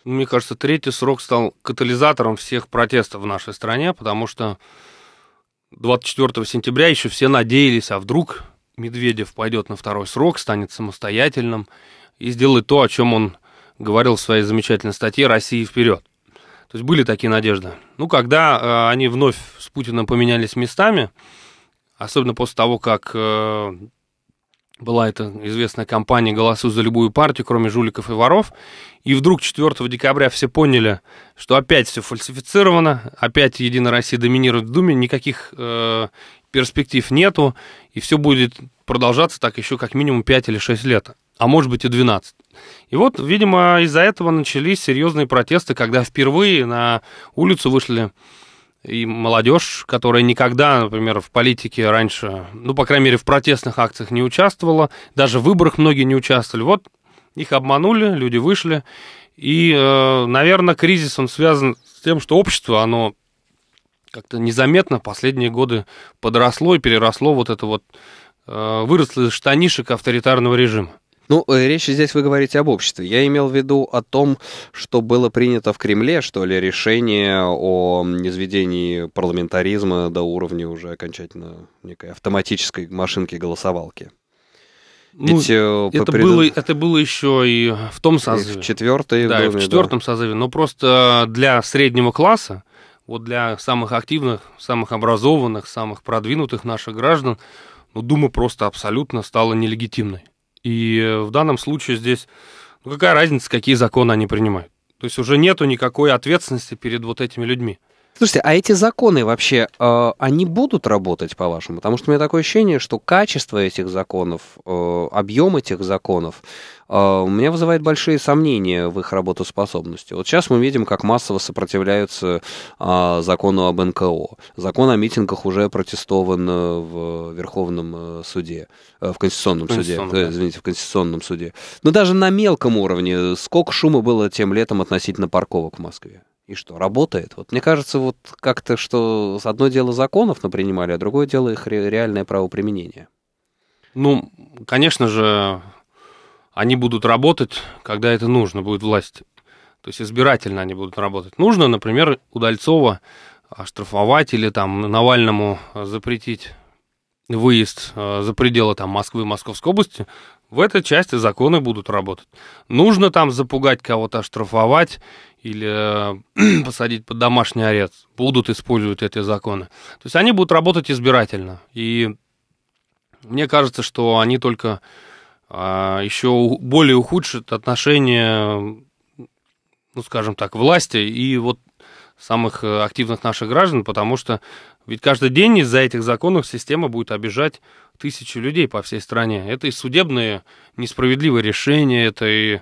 мне кажется, третий срок стал катализатором всех протестов в нашей стране, потому что 24 сентября еще все надеялись, а вдруг Медведев пойдет на второй срок, станет самостоятельным и сделает то, о чем он говорил в своей замечательной статье «Россия вперед». То есть были такие надежды. Ну, когда э, они вновь с Путиным поменялись местами, особенно после того, как э, была эта известная компания «Голосуй за любую партию, кроме жуликов и воров». И вдруг 4 декабря все поняли, что опять все фальсифицировано, опять «Единая Россия» доминирует в Думе, никаких э, перспектив нету, и все будет продолжаться так еще как минимум 5 или 6 лет, а может быть и 12. И вот, видимо, из-за этого начались серьезные протесты, когда впервые на улицу вышли и молодежь, которая никогда, например, в политике раньше, ну, по крайней мере, в протестных акциях не участвовала, даже в выборах многие не участвовали. Вот их обманули, люди вышли. И, э, наверное, кризис, он связан с тем, что общество, оно как-то незаметно последние годы подросло и переросло вот это вот, э, выросло из штанишек авторитарного режима. Ну, э, речь здесь вы говорите об обществе. Я имел в виду о том, что было принято в Кремле, что ли, решение о изведении парламентаризма до уровня уже окончательно некой автоматической машинки-голосовалки. Ну, Ведь, э, это, пред... было, это было еще и в том созыве. И в четвертой. Да, доме, и в четвертом да. созыве. Но просто э, для среднего класса, вот для самых активных, самых образованных, самых продвинутых наших граждан, ну, Дума просто абсолютно стала нелегитимной. И э, в данном случае здесь, ну какая разница, какие законы они принимают? То есть уже нету никакой ответственности перед вот этими людьми. Слушайте, а эти законы вообще, э, они будут работать, по-вашему? Потому что у меня такое ощущение, что качество этих законов, э, объем этих законов, а, у меня вызывает большие сомнения в их работоспособности. Вот сейчас мы видим, как массово сопротивляются а, закону об НКО. Закон о митингах уже протестован э, в Верховном э, суде, э, в Конституционном, суде, да. извините, в Конституционном суде. Но даже на мелком уровне сколько шума было тем летом относительно парковок в Москве? И что, работает? Вот мне кажется, вот как-то, что одно дело законов напринимали, а другое дело их реальное правоприменение. Ну, конечно же, они будут работать, когда это нужно будет власть, То есть избирательно они будут работать. Нужно, например, Удальцова оштрафовать или там Навальному э, запретить выезд э, за пределы там Москвы, и Московской области, в этой части законы будут работать. Нужно там запугать кого-то, оштрафовать или э, посадить под домашний арест. Будут использовать эти законы. То есть они будут работать избирательно. И мне кажется, что они только а еще более ухудшит отношения, ну, скажем так, власти и вот самых э, активных наших граждан, потому что ведь каждый день из-за этих законов система будет обижать тысячи людей по всей стране. Это и судебные несправедливые решения, это и э,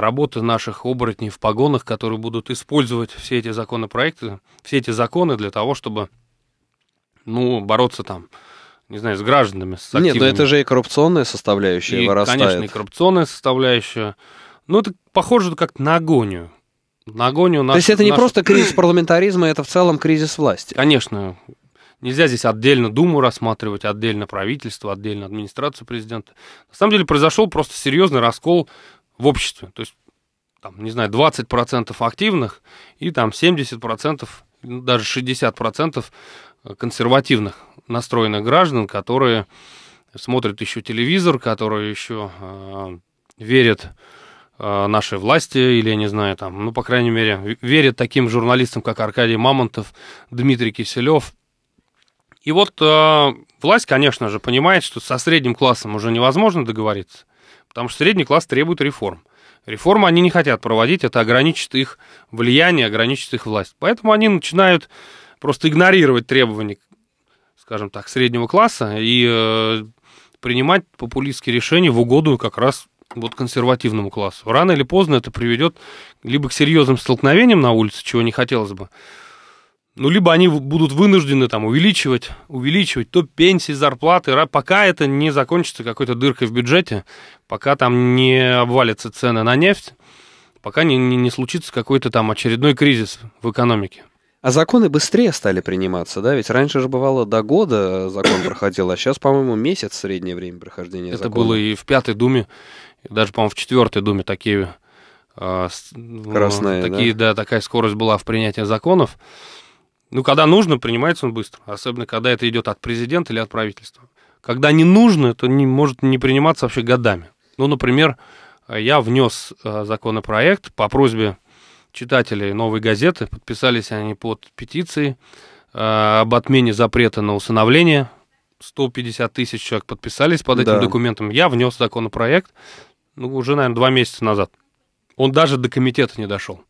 работа наших оборотней в погонах, которые будут использовать все эти законопроекты, все эти законы для того, чтобы ну, бороться там не знаю, с гражданами. С ну активными. Нет, но это же и коррупционная составляющая и, вырастает. Конечно, и коррупционная составляющая. Ну, это похоже как на агонию. На агонию наших, То есть это не просто кризис парламентаризма, это в целом кризис власти. Конечно. Нельзя здесь отдельно Думу рассматривать, отдельно правительство, отдельно администрацию президента. На самом деле произошел просто серьезный раскол в обществе. То есть, там, не знаю, 20% активных и там 70%, даже 60% консервативных настроенных граждан, которые смотрят еще телевизор, которые еще э, верят э, нашей власти, или, я не знаю, там, ну, по крайней мере, верят таким журналистам, как Аркадий Мамонтов, Дмитрий Киселев. И вот э, власть, конечно же, понимает, что со средним классом уже невозможно договориться, потому что средний класс требует реформ. Реформы они не хотят проводить, это ограничит их влияние, ограничит их власть. Поэтому они начинают просто игнорировать требования, скажем так, среднего класса и э, принимать популистские решения в угоду как раз вот консервативному классу. Рано или поздно это приведет либо к серьезным столкновениям на улице, чего не хотелось бы, ну, либо они будут вынуждены там увеличивать, увеличивать то пенсии, зарплаты, пока это не закончится какой-то дыркой в бюджете, пока там не обвалятся цены на нефть, пока не, не, не случится какой-то там очередной кризис в экономике. А законы быстрее стали приниматься, да? Ведь раньше же бывало до года закон проходил, а сейчас, по-моему, месяц среднее время прохождения Это было и в пятой думе, и даже, по-моему, в четвертой думе такие... А, Красные, такие, да? да, такая скорость была в принятии законов. Ну, когда нужно, принимается он быстро. Особенно, когда это идет от президента или от правительства. Когда не нужно, это не, может не приниматься вообще годами. Ну, например, я внес а, законопроект по просьбе читателей «Новой газеты». Подписались они под петицией э, об отмене запрета на усыновление. 150 тысяч человек подписались под этим да. документом. Я внес законопроект ну, уже, наверное, два месяца назад. Он даже до комитета не дошел.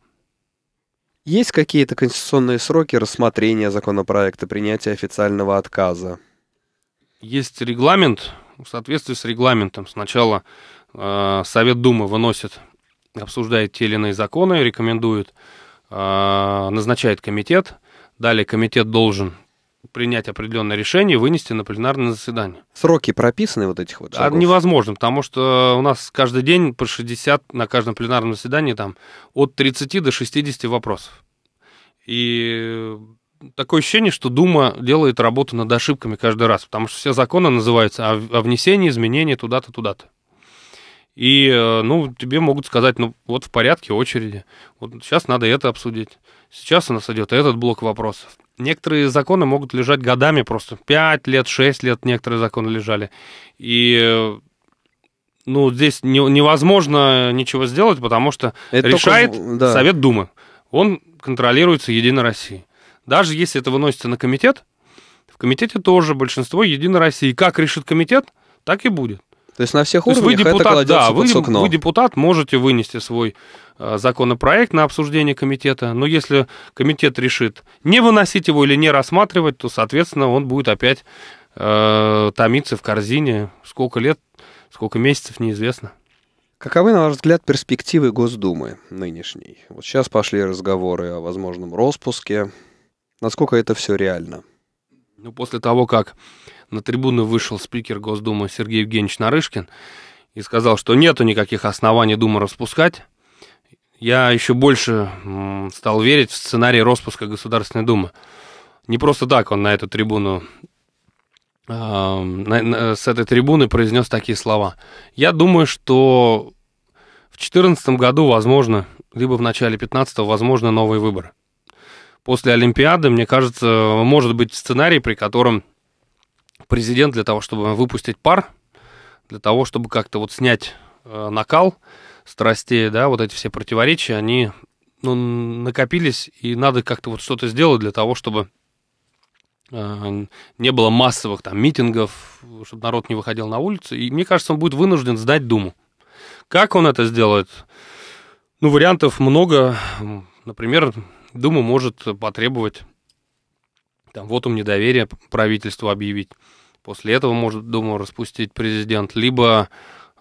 Есть какие-то конституционные сроки рассмотрения законопроекта, принятия официального отказа? Есть регламент. В соответствии с регламентом сначала э, Совет Думы выносит обсуждает те или иные законы, рекомендует, а, назначает комитет. Далее комитет должен принять определенное решение и вынести на пленарное заседание. Сроки прописаны вот этих вот шагов? А невозможно, потому что у нас каждый день по 60 на каждом пленарном заседании там от 30 до 60 вопросов. И такое ощущение, что Дума делает работу над ошибками каждый раз, потому что все законы называются о внесении изменений туда-то, туда-то. И, э, ну, тебе могут сказать, ну, вот в порядке очереди. Вот сейчас надо это обсудить. Сейчас у нас идет этот блок вопросов. Некоторые законы могут лежать годами просто. Пять лет, шесть лет некоторые законы лежали. И э, ну, здесь не, невозможно ничего сделать, потому что это решает только, да. Совет Думы. Он контролируется Единой Россией. Даже если это выносится на комитет, в комитете тоже большинство Единой России. Как решит комитет, так и будет. То есть на всех То уровнях вы депутат, это да, под вы, сукно. вы депутат, можете вынести свой э, законопроект на обсуждение комитета, но если комитет решит не выносить его или не рассматривать, то, соответственно, он будет опять э, томиться в корзине сколько лет, сколько месяцев, неизвестно. Каковы, на ваш взгляд, перспективы Госдумы нынешней? Вот сейчас пошли разговоры о возможном распуске. Насколько это все реально? Ну, после того, как на трибуну вышел спикер Госдумы Сергей Евгеньевич Нарышкин и сказал, что нету никаких оснований Думу распускать. Я еще больше стал верить в сценарий распуска Государственной Думы. Не просто так он на эту трибуну а, с этой трибуны произнес такие слова. Я думаю, что в 2014 году, возможно, либо в начале 2015, возможно, новые выборы. После Олимпиады, мне кажется, может быть сценарий, при котором президент для того, чтобы выпустить пар, для того, чтобы как-то вот снять э, накал страстей, да, вот эти все противоречия, они ну, накопились, и надо как-то вот что-то сделать для того, чтобы э, не было массовых там митингов, чтобы народ не выходил на улицу. И мне кажется, он будет вынужден сдать Думу. Как он это сделает? Ну, вариантов много. Например, Дума может потребовать там, вот ум недоверия правительству объявить. После этого может Думу распустить президент, либо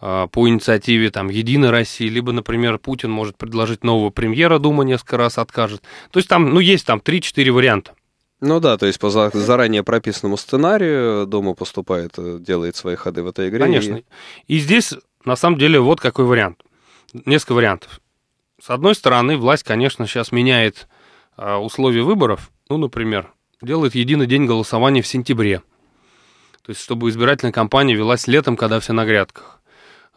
а, по инициативе там, Единой России, либо, например, Путин может предложить нового премьера, Дума несколько раз откажет. То есть там, ну, есть там 3-4 варианта. Ну да, то есть по заранее прописанному сценарию Дума поступает, э, делает свои ходы в этой игре. Конечно. И, и здесь, на самом деле, вот какой вариант. Несколько вариантов. С одной стороны, власть, конечно, сейчас меняет а, условия выборов. Ну, например, делает единый день голосования в сентябре. То есть, чтобы избирательная кампания велась летом, когда все на грядках.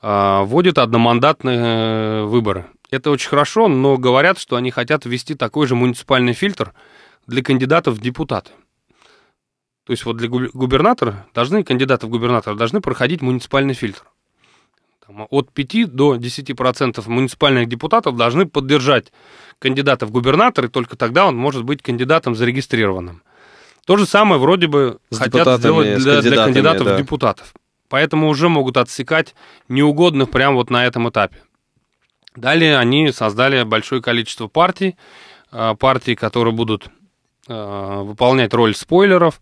А, вводят одномандатные э, выборы. Это очень хорошо, но говорят, что они хотят ввести такой же муниципальный фильтр для кандидатов в депутаты. То есть вот для губернатора должны, кандидатов в губернатора должны проходить муниципальный фильтр. Там от 5 до 10% муниципальных депутатов должны поддержать кандидата в губернатор, и только тогда он может быть кандидатом зарегистрированным. То же самое вроде бы с хотят сделать для, для кандидатов да. в депутатов. Поэтому уже могут отсекать неугодных прямо вот на этом этапе. Далее они создали большое количество партий, а, партий, которые будут а, выполнять роль спойлеров.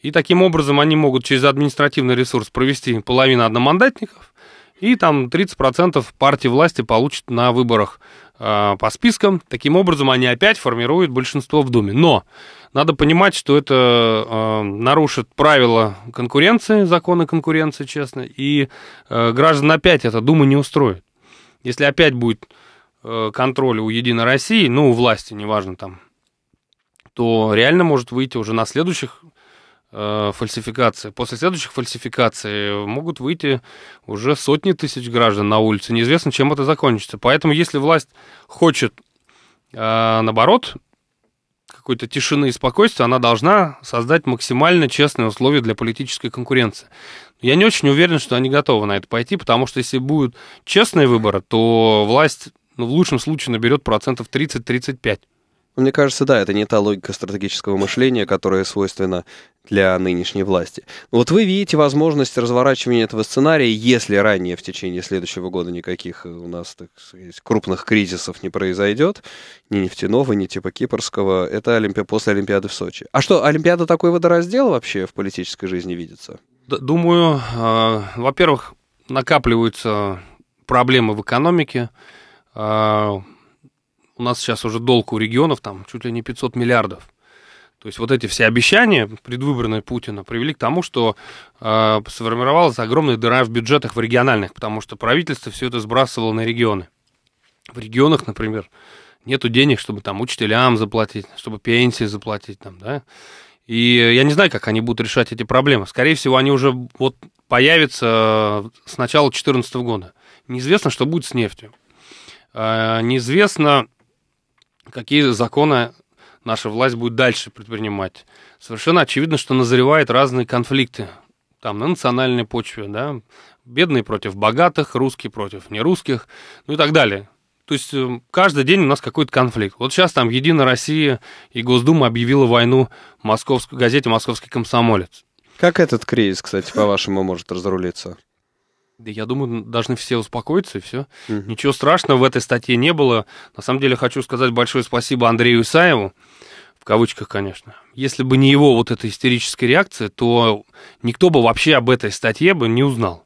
И таким образом они могут через административный ресурс провести половину одномандатников, и там 30% партии власти получат на выборах а, по спискам. Таким образом они опять формируют большинство в Думе. Но надо понимать, что это э, нарушит правила конкуренции, законы конкуренции, честно, и э, граждан опять это, Дума не устроит. Если опять будет э, контроль у Единой России, ну, у власти, неважно там, то реально может выйти уже на следующих э, фальсификации. После следующих фальсификаций могут выйти уже сотни тысяч граждан на улице. Неизвестно, чем это закончится. Поэтому, если власть хочет, э, наоборот, какой-то тишины и спокойствия, она должна создать максимально честные условия для политической конкуренции. Я не очень уверен, что они готовы на это пойти, потому что если будут честные выборы, то власть ну, в лучшем случае наберет процентов 30-35. Ну, мне кажется, да, это не та логика стратегического мышления, которая свойственна для нынешней власти. Ну, вот вы видите возможность разворачивания этого сценария, если ранее в течение следующего года никаких э, у нас так сказать, крупных кризисов не произойдет, ни нефтяного, ни типа кипрского, это Олимпи... после Олимпиады в Сочи. А что, Олимпиада такой водораздел вообще в политической жизни видится? Думаю, э, во-первых, накапливаются проблемы в экономике, э, у нас сейчас уже долг у регионов там чуть ли не 500 миллиардов. То есть вот эти все обещания, предвыборные Путина, привели к тому, что э, сформировалась огромная дыра в бюджетах в региональных, потому что правительство все это сбрасывало на регионы. В регионах, например, нету денег, чтобы там учителям заплатить, чтобы пенсии заплатить там, да. И я не знаю, как они будут решать эти проблемы. Скорее всего, они уже вот появятся с начала 2014 года. Неизвестно, что будет с нефтью. Э, неизвестно, какие законы наша власть будет дальше предпринимать. Совершенно очевидно, что назревают разные конфликты там, на национальной почве, да, бедные против богатых, русские против нерусских, ну и так далее. То есть э, каждый день у нас какой-то конфликт. Вот сейчас там Единая Россия и Госдума объявила войну московской газете «Московский комсомолец». Как этот кризис, кстати, по-вашему, может разрулиться? Да я думаю, должны все успокоиться, и все. Угу. Ничего страшного в этой статье не было. На самом деле хочу сказать большое спасибо Андрею Исаеву, в кавычках, конечно. Если бы не его вот эта истерическая реакция, то никто бы вообще об этой статье бы не узнал.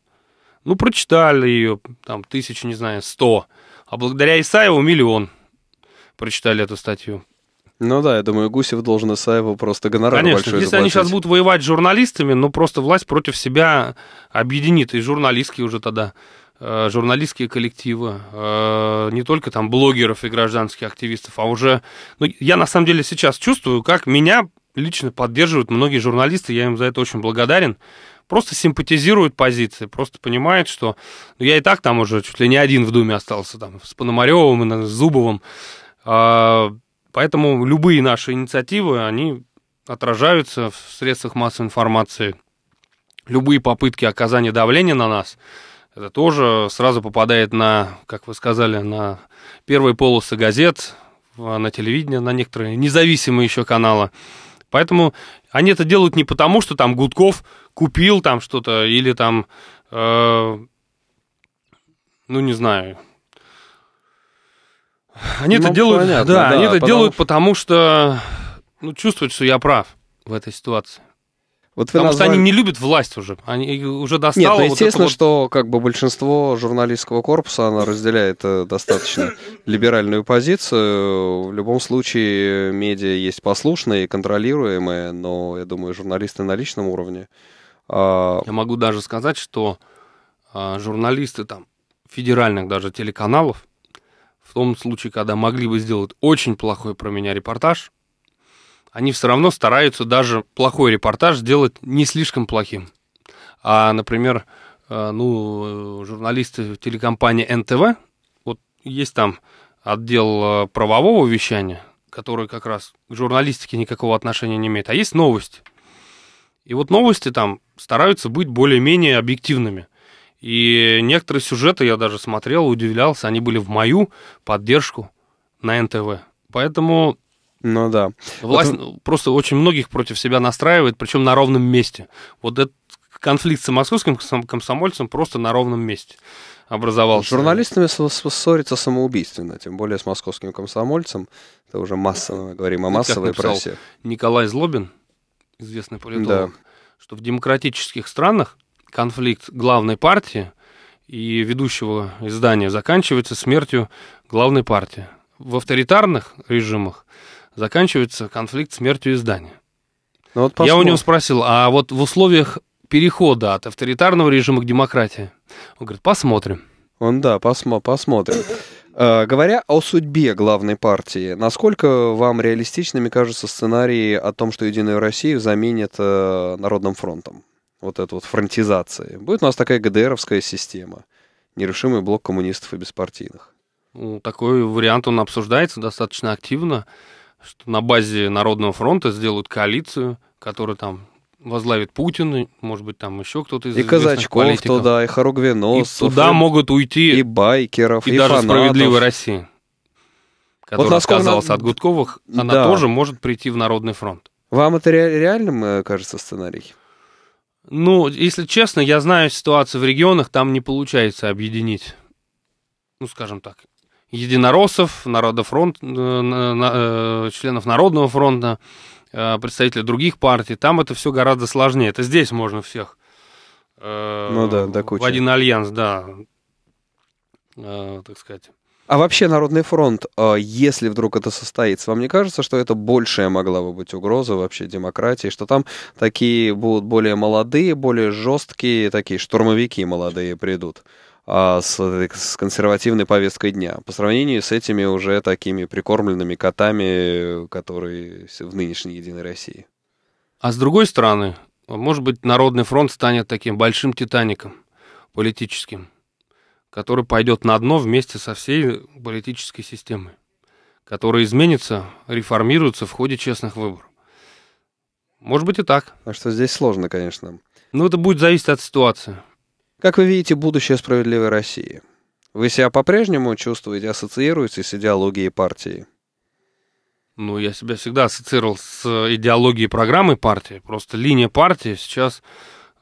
Ну, прочитали ее, там, тысяч, не знаю, сто. А благодаря Исаеву миллион прочитали эту статью. Ну да, я думаю, Гусев должен Исаеву просто гонорар Конечно, большой если заплатить. они сейчас будут воевать с журналистами, ну просто власть против себя объединит, и журналистские уже тогда, э, журналистские коллективы, э, не только там блогеров и гражданских активистов, а уже... Ну, я на самом деле сейчас чувствую, как меня лично поддерживают многие журналисты, я им за это очень благодарен, просто симпатизируют позиции, просто понимают, что ну, я и так там уже чуть ли не один в Думе остался, там, с Пономаревым и с Зубовым, а, Поэтому любые наши инициативы, они отражаются в средствах массовой информации. Любые попытки оказания давления на нас, это тоже сразу попадает на, как вы сказали, на первые полосы газет, на телевидение, на некоторые независимые еще каналы. Поэтому они это делают не потому, что там Гудков купил там что-то или там, э, ну не знаю, они ну, это делают, понятно, да, да, они это потому... делают, потому что ну, чувствуют, что я прав в этой ситуации. Вот Потому назвали... что они не любят власть уже. Они уже достало. Нет, ну, естественно, вот что вот... как бы большинство журналистского корпуса она разделяет э, достаточно либеральную позицию. В любом случае, медиа есть послушные, контролируемые, но я думаю, журналисты на личном уровне. А, я могу даже сказать, что а, журналисты там федеральных даже телеканалов том случае, когда могли бы сделать очень плохой про меня репортаж, они все равно стараются даже плохой репортаж сделать не слишком плохим. А, например, э, ну, э, журналисты телекомпании НТВ, вот есть там отдел э, правового вещания, который как раз к журналистике никакого отношения не имеет, а есть новости. И вот новости там стараются быть более-менее объективными – и некоторые сюжеты я даже смотрел, удивлялся, они были в мою поддержку на НТВ. Поэтому ну да. Власть вот... просто очень многих против себя настраивает, причем на ровном месте. Вот этот конфликт с московским комсомольцем просто на ровном месте образовался. С журналистами ссорится самоубийственно, тем более с московским комсомольцем. Это уже массово, говорим о ну, массовой прессе. Николай Злобин, известный политолог, да. что в демократических странах конфликт главной партии и ведущего издания заканчивается смертью главной партии. В авторитарных режимах заканчивается конфликт смертью издания. Ну, вот Я у него спросил, а вот в условиях перехода от авторитарного режима к демократии? Он говорит, посмотрим. Он, да, посмо посмотрим. Э, говоря о судьбе главной партии, насколько вам реалистичными кажутся сценарии о том, что «Единая Россия» заменит э, Народным фронтом? вот этой вот фронтизации, будет у нас такая ГДРовская система, нерешимый блок коммунистов и беспартийных. Ну, такой вариант, он обсуждается достаточно активно, что на базе Народного фронта сделают коалицию, которая там возглавит Путин, и, может быть, там еще кто-то из И Казачков политиков. туда, и Хоругвеносцев. И туда и, могут уйти... И байкеров, и, и даже фанатов. «Справедливая Россия», которая вот отказалась на... от Гудковых, она да. тоже может прийти в Народный фронт. Вам это ре- реальным э, кажется сценарий? Ну, если честно, я знаю ситуацию в регионах, там не получается объединить, ну, скажем так, единороссов, народофронт, э, э, членов Народного фронта, э, представителей других партий. Там это все гораздо сложнее. Это здесь можно всех ну, да, да, куча. в один альянс, да, так сказать, а вообще Народный фронт, э, если вдруг это состоится, вам не кажется, что это большая могла бы быть угроза вообще демократии, что там такие будут более молодые, более жесткие, такие штурмовики молодые придут? А, с, с консервативной повесткой дня по сравнению с этими уже такими прикормленными котами, которые в нынешней Единой России. А с другой стороны, может быть, Народный фронт станет таким большим титаником политическим, который пойдет на дно вместе со всей политической системой, которая изменится, реформируется в ходе честных выборов. Может быть и так. А что здесь сложно, конечно. Ну это будет зависеть от ситуации. Как вы видите будущее справедливой России? Вы себя по-прежнему чувствуете, ассоциируете с идеологией партии? Ну, я себя всегда ассоциировал с идеологией программы партии. Просто линия партии сейчас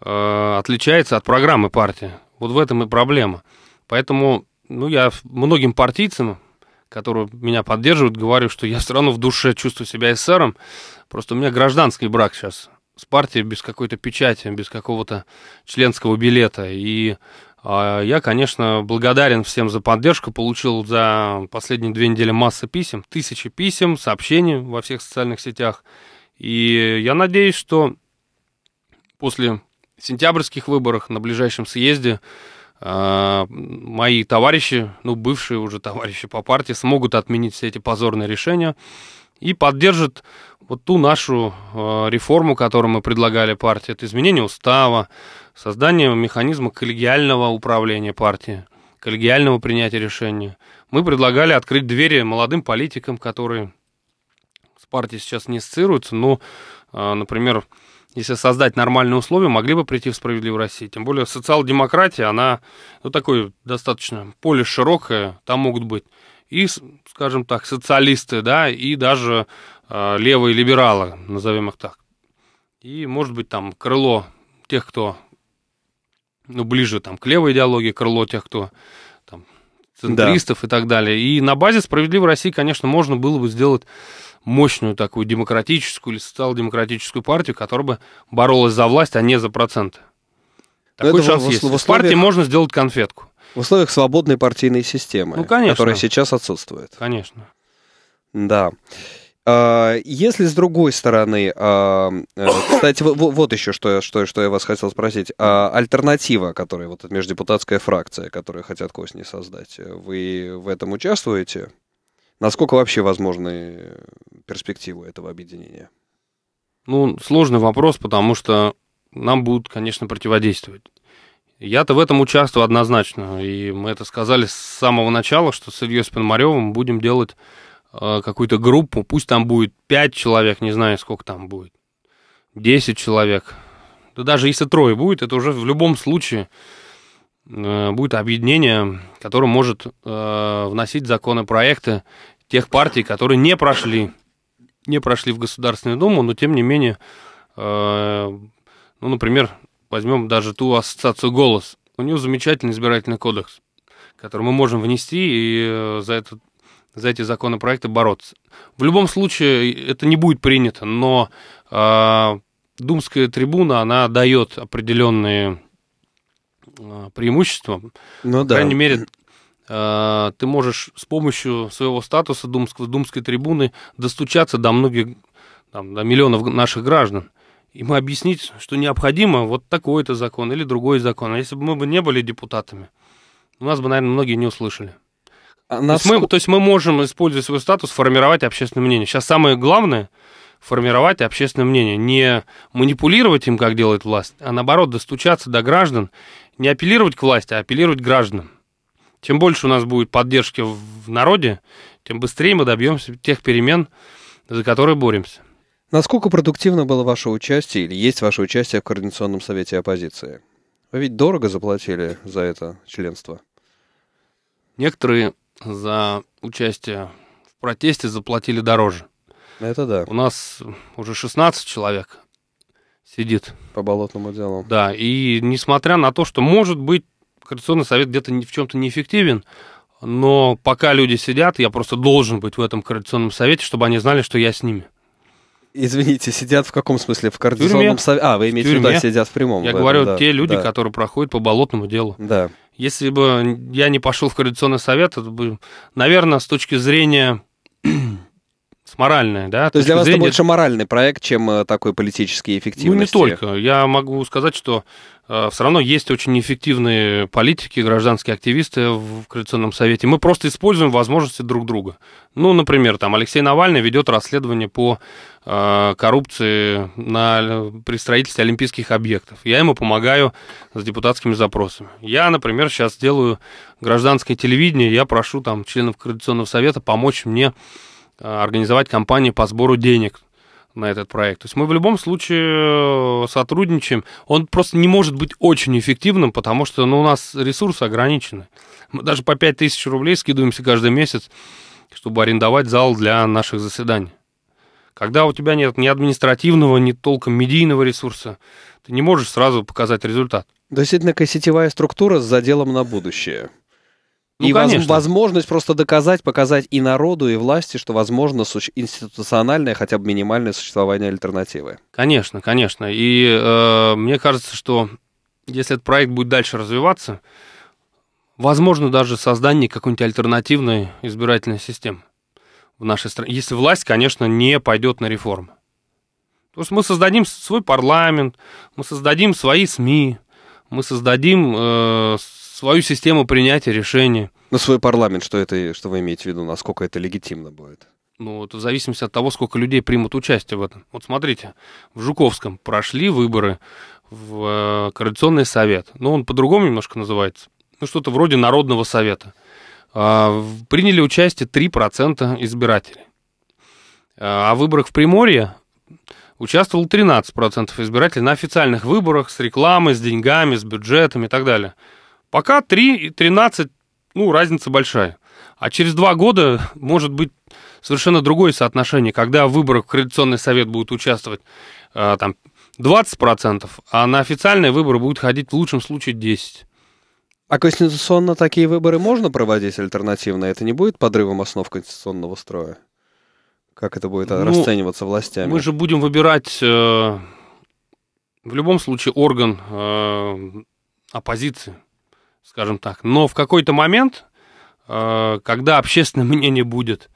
э, отличается от программы партии. Вот в этом и проблема. Поэтому ну, я многим партийцам, которые меня поддерживают, говорю, что я все равно в душе чувствую себя эсером. Просто у меня гражданский брак сейчас с партией без какой-то печати, без какого-то членского билета. И э, я, конечно, благодарен всем за поддержку. Получил за последние две недели масса писем, тысячи писем, сообщений во всех социальных сетях. И я надеюсь, что после сентябрьских выборов на ближайшем съезде а, мои товарищи, ну, бывшие уже товарищи по партии, смогут отменить все эти позорные решения и поддержат вот ту нашу а, реформу, которую мы предлагали партии. Это изменение устава, создание механизма коллегиального управления партии, коллегиального принятия решений. Мы предлагали открыть двери молодым политикам, которые с партией сейчас не ассоциируются, но, а, например, если создать нормальные условия, могли бы прийти в справедливую Россию. Тем более социал-демократия, она ну, такое достаточно поле широкое, там могут быть и, скажем так, социалисты, да, и даже э, левые либералы, назовем их так. И, может быть, там крыло тех, кто ну, ближе там, к левой идеологии, крыло тех, кто там, центристов да. и так далее. И на базе справедливой России, конечно, можно было бы сделать мощную такую демократическую или социал-демократическую партию, которая бы боролась за власть, а не за проценты. Такой шанс в, есть. В условиях... партии можно сделать конфетку. В условиях свободной партийной системы, ну, конечно. которая сейчас отсутствует. Конечно. Да. А, если с другой стороны, а, а, кстати, вот еще что, что, что я вас хотел спросить. Альтернатива, которая вот междепутатская фракция, которую хотят Косни создать, э, вы в этом участвуете? Насколько вообще возможны э, перспективы этого объединения? Ну, сложный вопрос, потому что нам будут, конечно, противодействовать. Я-то в этом участвую однозначно, и мы это сказали с самого начала, что с Ильей Спинмаревым будем делать э, какую-то группу, пусть там будет 5 человек, не знаю, сколько там будет, 10 человек. Да даже если трое будет, это уже в любом случае Э, будет объединение, которое может э, вносить законопроекты тех партий, которые не прошли, не прошли в Государственную Думу, но тем не менее, э, ну, например, возьмем даже ту ассоциацию «Голос». У нее замечательный избирательный кодекс, который мы можем внести и э, за, это, за эти законопроекты бороться. В любом случае это не будет принято, но э, думская трибуна, она дает определенные а, преимуществом. Ну, По крайней мере, а, ты можешь с помощью своего статуса думского, думской трибуны достучаться до многих, там, до миллионов наших граждан. и мы объяснить, что необходимо вот такой-то закон или другой закон. А если бы мы бы не были депутатами, нас бы, наверное, многие не услышали. А то, насколько... есть мы, то есть мы можем, используя свой статус, формировать общественное мнение. Сейчас самое главное – формировать общественное мнение, не манипулировать им, как делает власть, а наоборот достучаться до граждан, не апеллировать к власти, а апеллировать к гражданам. Чем больше у нас будет поддержки в народе, тем быстрее мы добьемся тех перемен, за которые боремся. Насколько продуктивно было ваше участие или есть ваше участие в Координационном совете оппозиции? Вы ведь дорого заплатили за это членство. Некоторые за участие в протесте заплатили дороже. Это да. У нас уже 16 человек сидит. По болотному делу. Да, и несмотря на то, что, может быть, Координационный совет где-то в чем-то неэффективен, но пока люди сидят, я просто должен быть в этом Координационном совете, чтобы они знали, что я с ними. Извините, сидят в каком смысле? В координационном совете? А, вы имеете в виду, сидят в прямом. Я в этом, говорю, да, те люди, да. которые проходят по болотному делу. Да. Если бы я не пошел в Координационный совет, это бы, наверное, с точки зрения с да. То есть для вас зрения... это больше моральный проект, чем э, такой политический эффективный. Ну, не только. Я могу сказать, что э, все равно есть очень эффективные политики, гражданские активисты в Коалиционном совете. Мы просто используем возможности друг друга. Ну, например, там Алексей Навальный ведет расследование по э, коррупции на, при строительстве олимпийских объектов. Я ему помогаю с депутатскими запросами. Я, например, сейчас делаю гражданское телевидение, я прошу там членов Коалиционного совета помочь мне Э, организовать кампанию по сбору денег на этот проект. То есть мы в любом случае э, сотрудничаем. Он просто не может быть очень эффективным, потому что ну, у нас ресурсы ограничены. Мы даже по 5000 рублей скидываемся каждый месяц, чтобы арендовать зал для наших заседаний. Когда у тебя нет ни административного, ни толком медийного ресурса, ты не можешь сразу показать результат. То есть это некая сетевая структура с заделом на будущее. Ну, и конечно. возможность просто доказать, показать и народу, и власти, что возможно институциональное, хотя бы минимальное существование альтернативы. Конечно, конечно. И э, мне кажется, что если этот проект будет дальше развиваться, возможно даже создание какой-нибудь альтернативной избирательной системы в нашей стране. Если власть, конечно, не пойдет на реформы. то есть мы создадим свой парламент, мы создадим свои СМИ, мы создадим э, свою систему принятия решений. на ну, свой парламент, что, это, что вы имеете в виду, насколько это легитимно будет? Ну, это в зависимости от того, сколько людей примут участие в этом. Вот смотрите, в Жуковском прошли выборы в э, Коалиционный совет. Ну, он по-другому немножко называется. Ну, что-то вроде Народного совета. А, приняли участие 3% избирателей. А, а в выборах в Приморье участвовало 13% избирателей на официальных выборах с рекламой, с деньгами, с бюджетом и так далее – Пока 3 и 13, ну, разница большая. А через два года может быть совершенно другое соотношение, когда в выборах в Коалиционный совет будет участвовать э, там, 20%, а на официальные выборы будет ходить в лучшем случае 10%. А конституционно такие выборы можно проводить альтернативно? Это не будет подрывом основ конституционного строя? Как это будет э, ну, расцениваться властями? Мы же будем выбирать э, в любом случае орган э, оппозиции скажем так. Но в какой-то момент, э, когда общественное мнение будет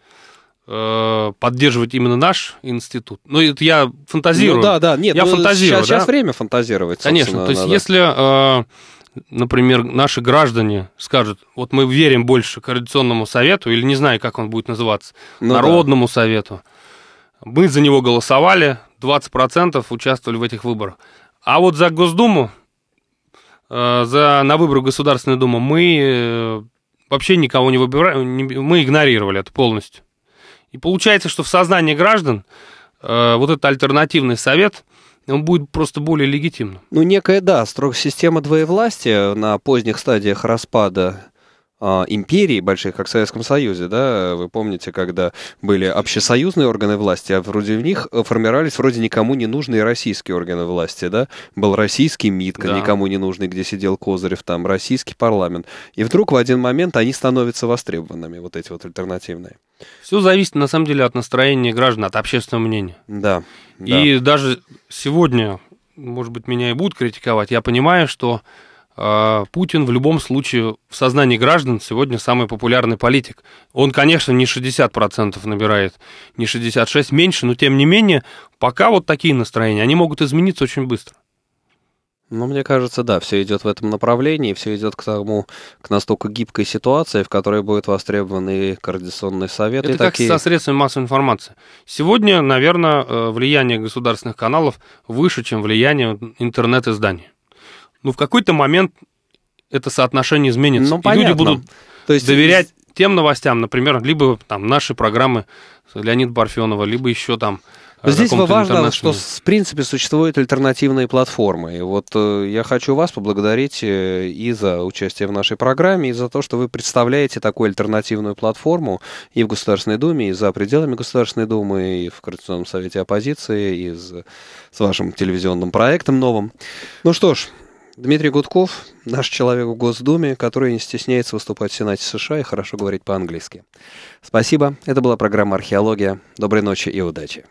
э, поддерживать именно наш институт. Ну, это я фантазирую. Ну, да, да, нет, я ну, фантазирую. Сейчас, да? сейчас время фантазировать. Конечно, то есть да, если э, например, наши граждане скажут, вот мы верим больше Координационному совету, или не знаю, как он будет называться, ну, Народному да. совету, мы за него голосовали, 20% участвовали в этих выборах. А вот за Госдуму Э, за, на выборы Государственной Думы мы э, вообще никого не выбирали, мы игнорировали это полностью. И получается, что в сознании граждан э, вот этот альтернативный совет – он будет просто более легитимным. Ну, некая, да, строго система двоевластия на поздних стадиях распада а, империи больших, как в Советском Союзе, да, вы помните, когда были общесоюзные органы власти, а вроде в них э, формировались вроде никому не нужные российские органы власти, да, был российский МИД, да. никому не нужный, где сидел Козырев, там, российский парламент, и вдруг в один момент они становятся востребованными, вот эти вот альтернативные. Все зависит, на самом деле, от настроения граждан, от общественного мнения. Да. И да. даже сегодня, может быть, меня и будут критиковать, я понимаю, что а, Путин в любом случае в сознании граждан сегодня самый популярный политик. Он, конечно, не 60% набирает, не 66% меньше, но тем не менее, пока вот такие настроения, они могут измениться очень быстро. Ну, мне кажется, да, все идет в этом направлении, все идет к тому, к настолько гибкой ситуации, в которой будет востребован и координационный совет. Это и как такие... со средствами массовой информации. Сегодня, наверное, э, влияние государственных каналов выше, чем влияние интернет-изданий ну, в какой-то момент это соотношение изменится. Ну, и люди будут То есть, доверять тем новостям, например, либо там наши программы Леонид Парфенова, либо еще там э, здесь важно, что в принципе существуют альтернативные платформы. И вот э, я хочу вас поблагодарить э, и за участие в нашей программе, и за то, что вы представляете такую альтернативную платформу и в Государственной Думе, и за пределами Государственной Думы, и в Координационном Совете оппозиции, и с, с вашим телевизионным проектом новым. Ну что ж, Дмитрий Гудков, наш человек в Госдуме, который не стесняется выступать в Сенате США и хорошо говорить по-английски. Спасибо. Это была программа «Археология». Доброй ночи и удачи.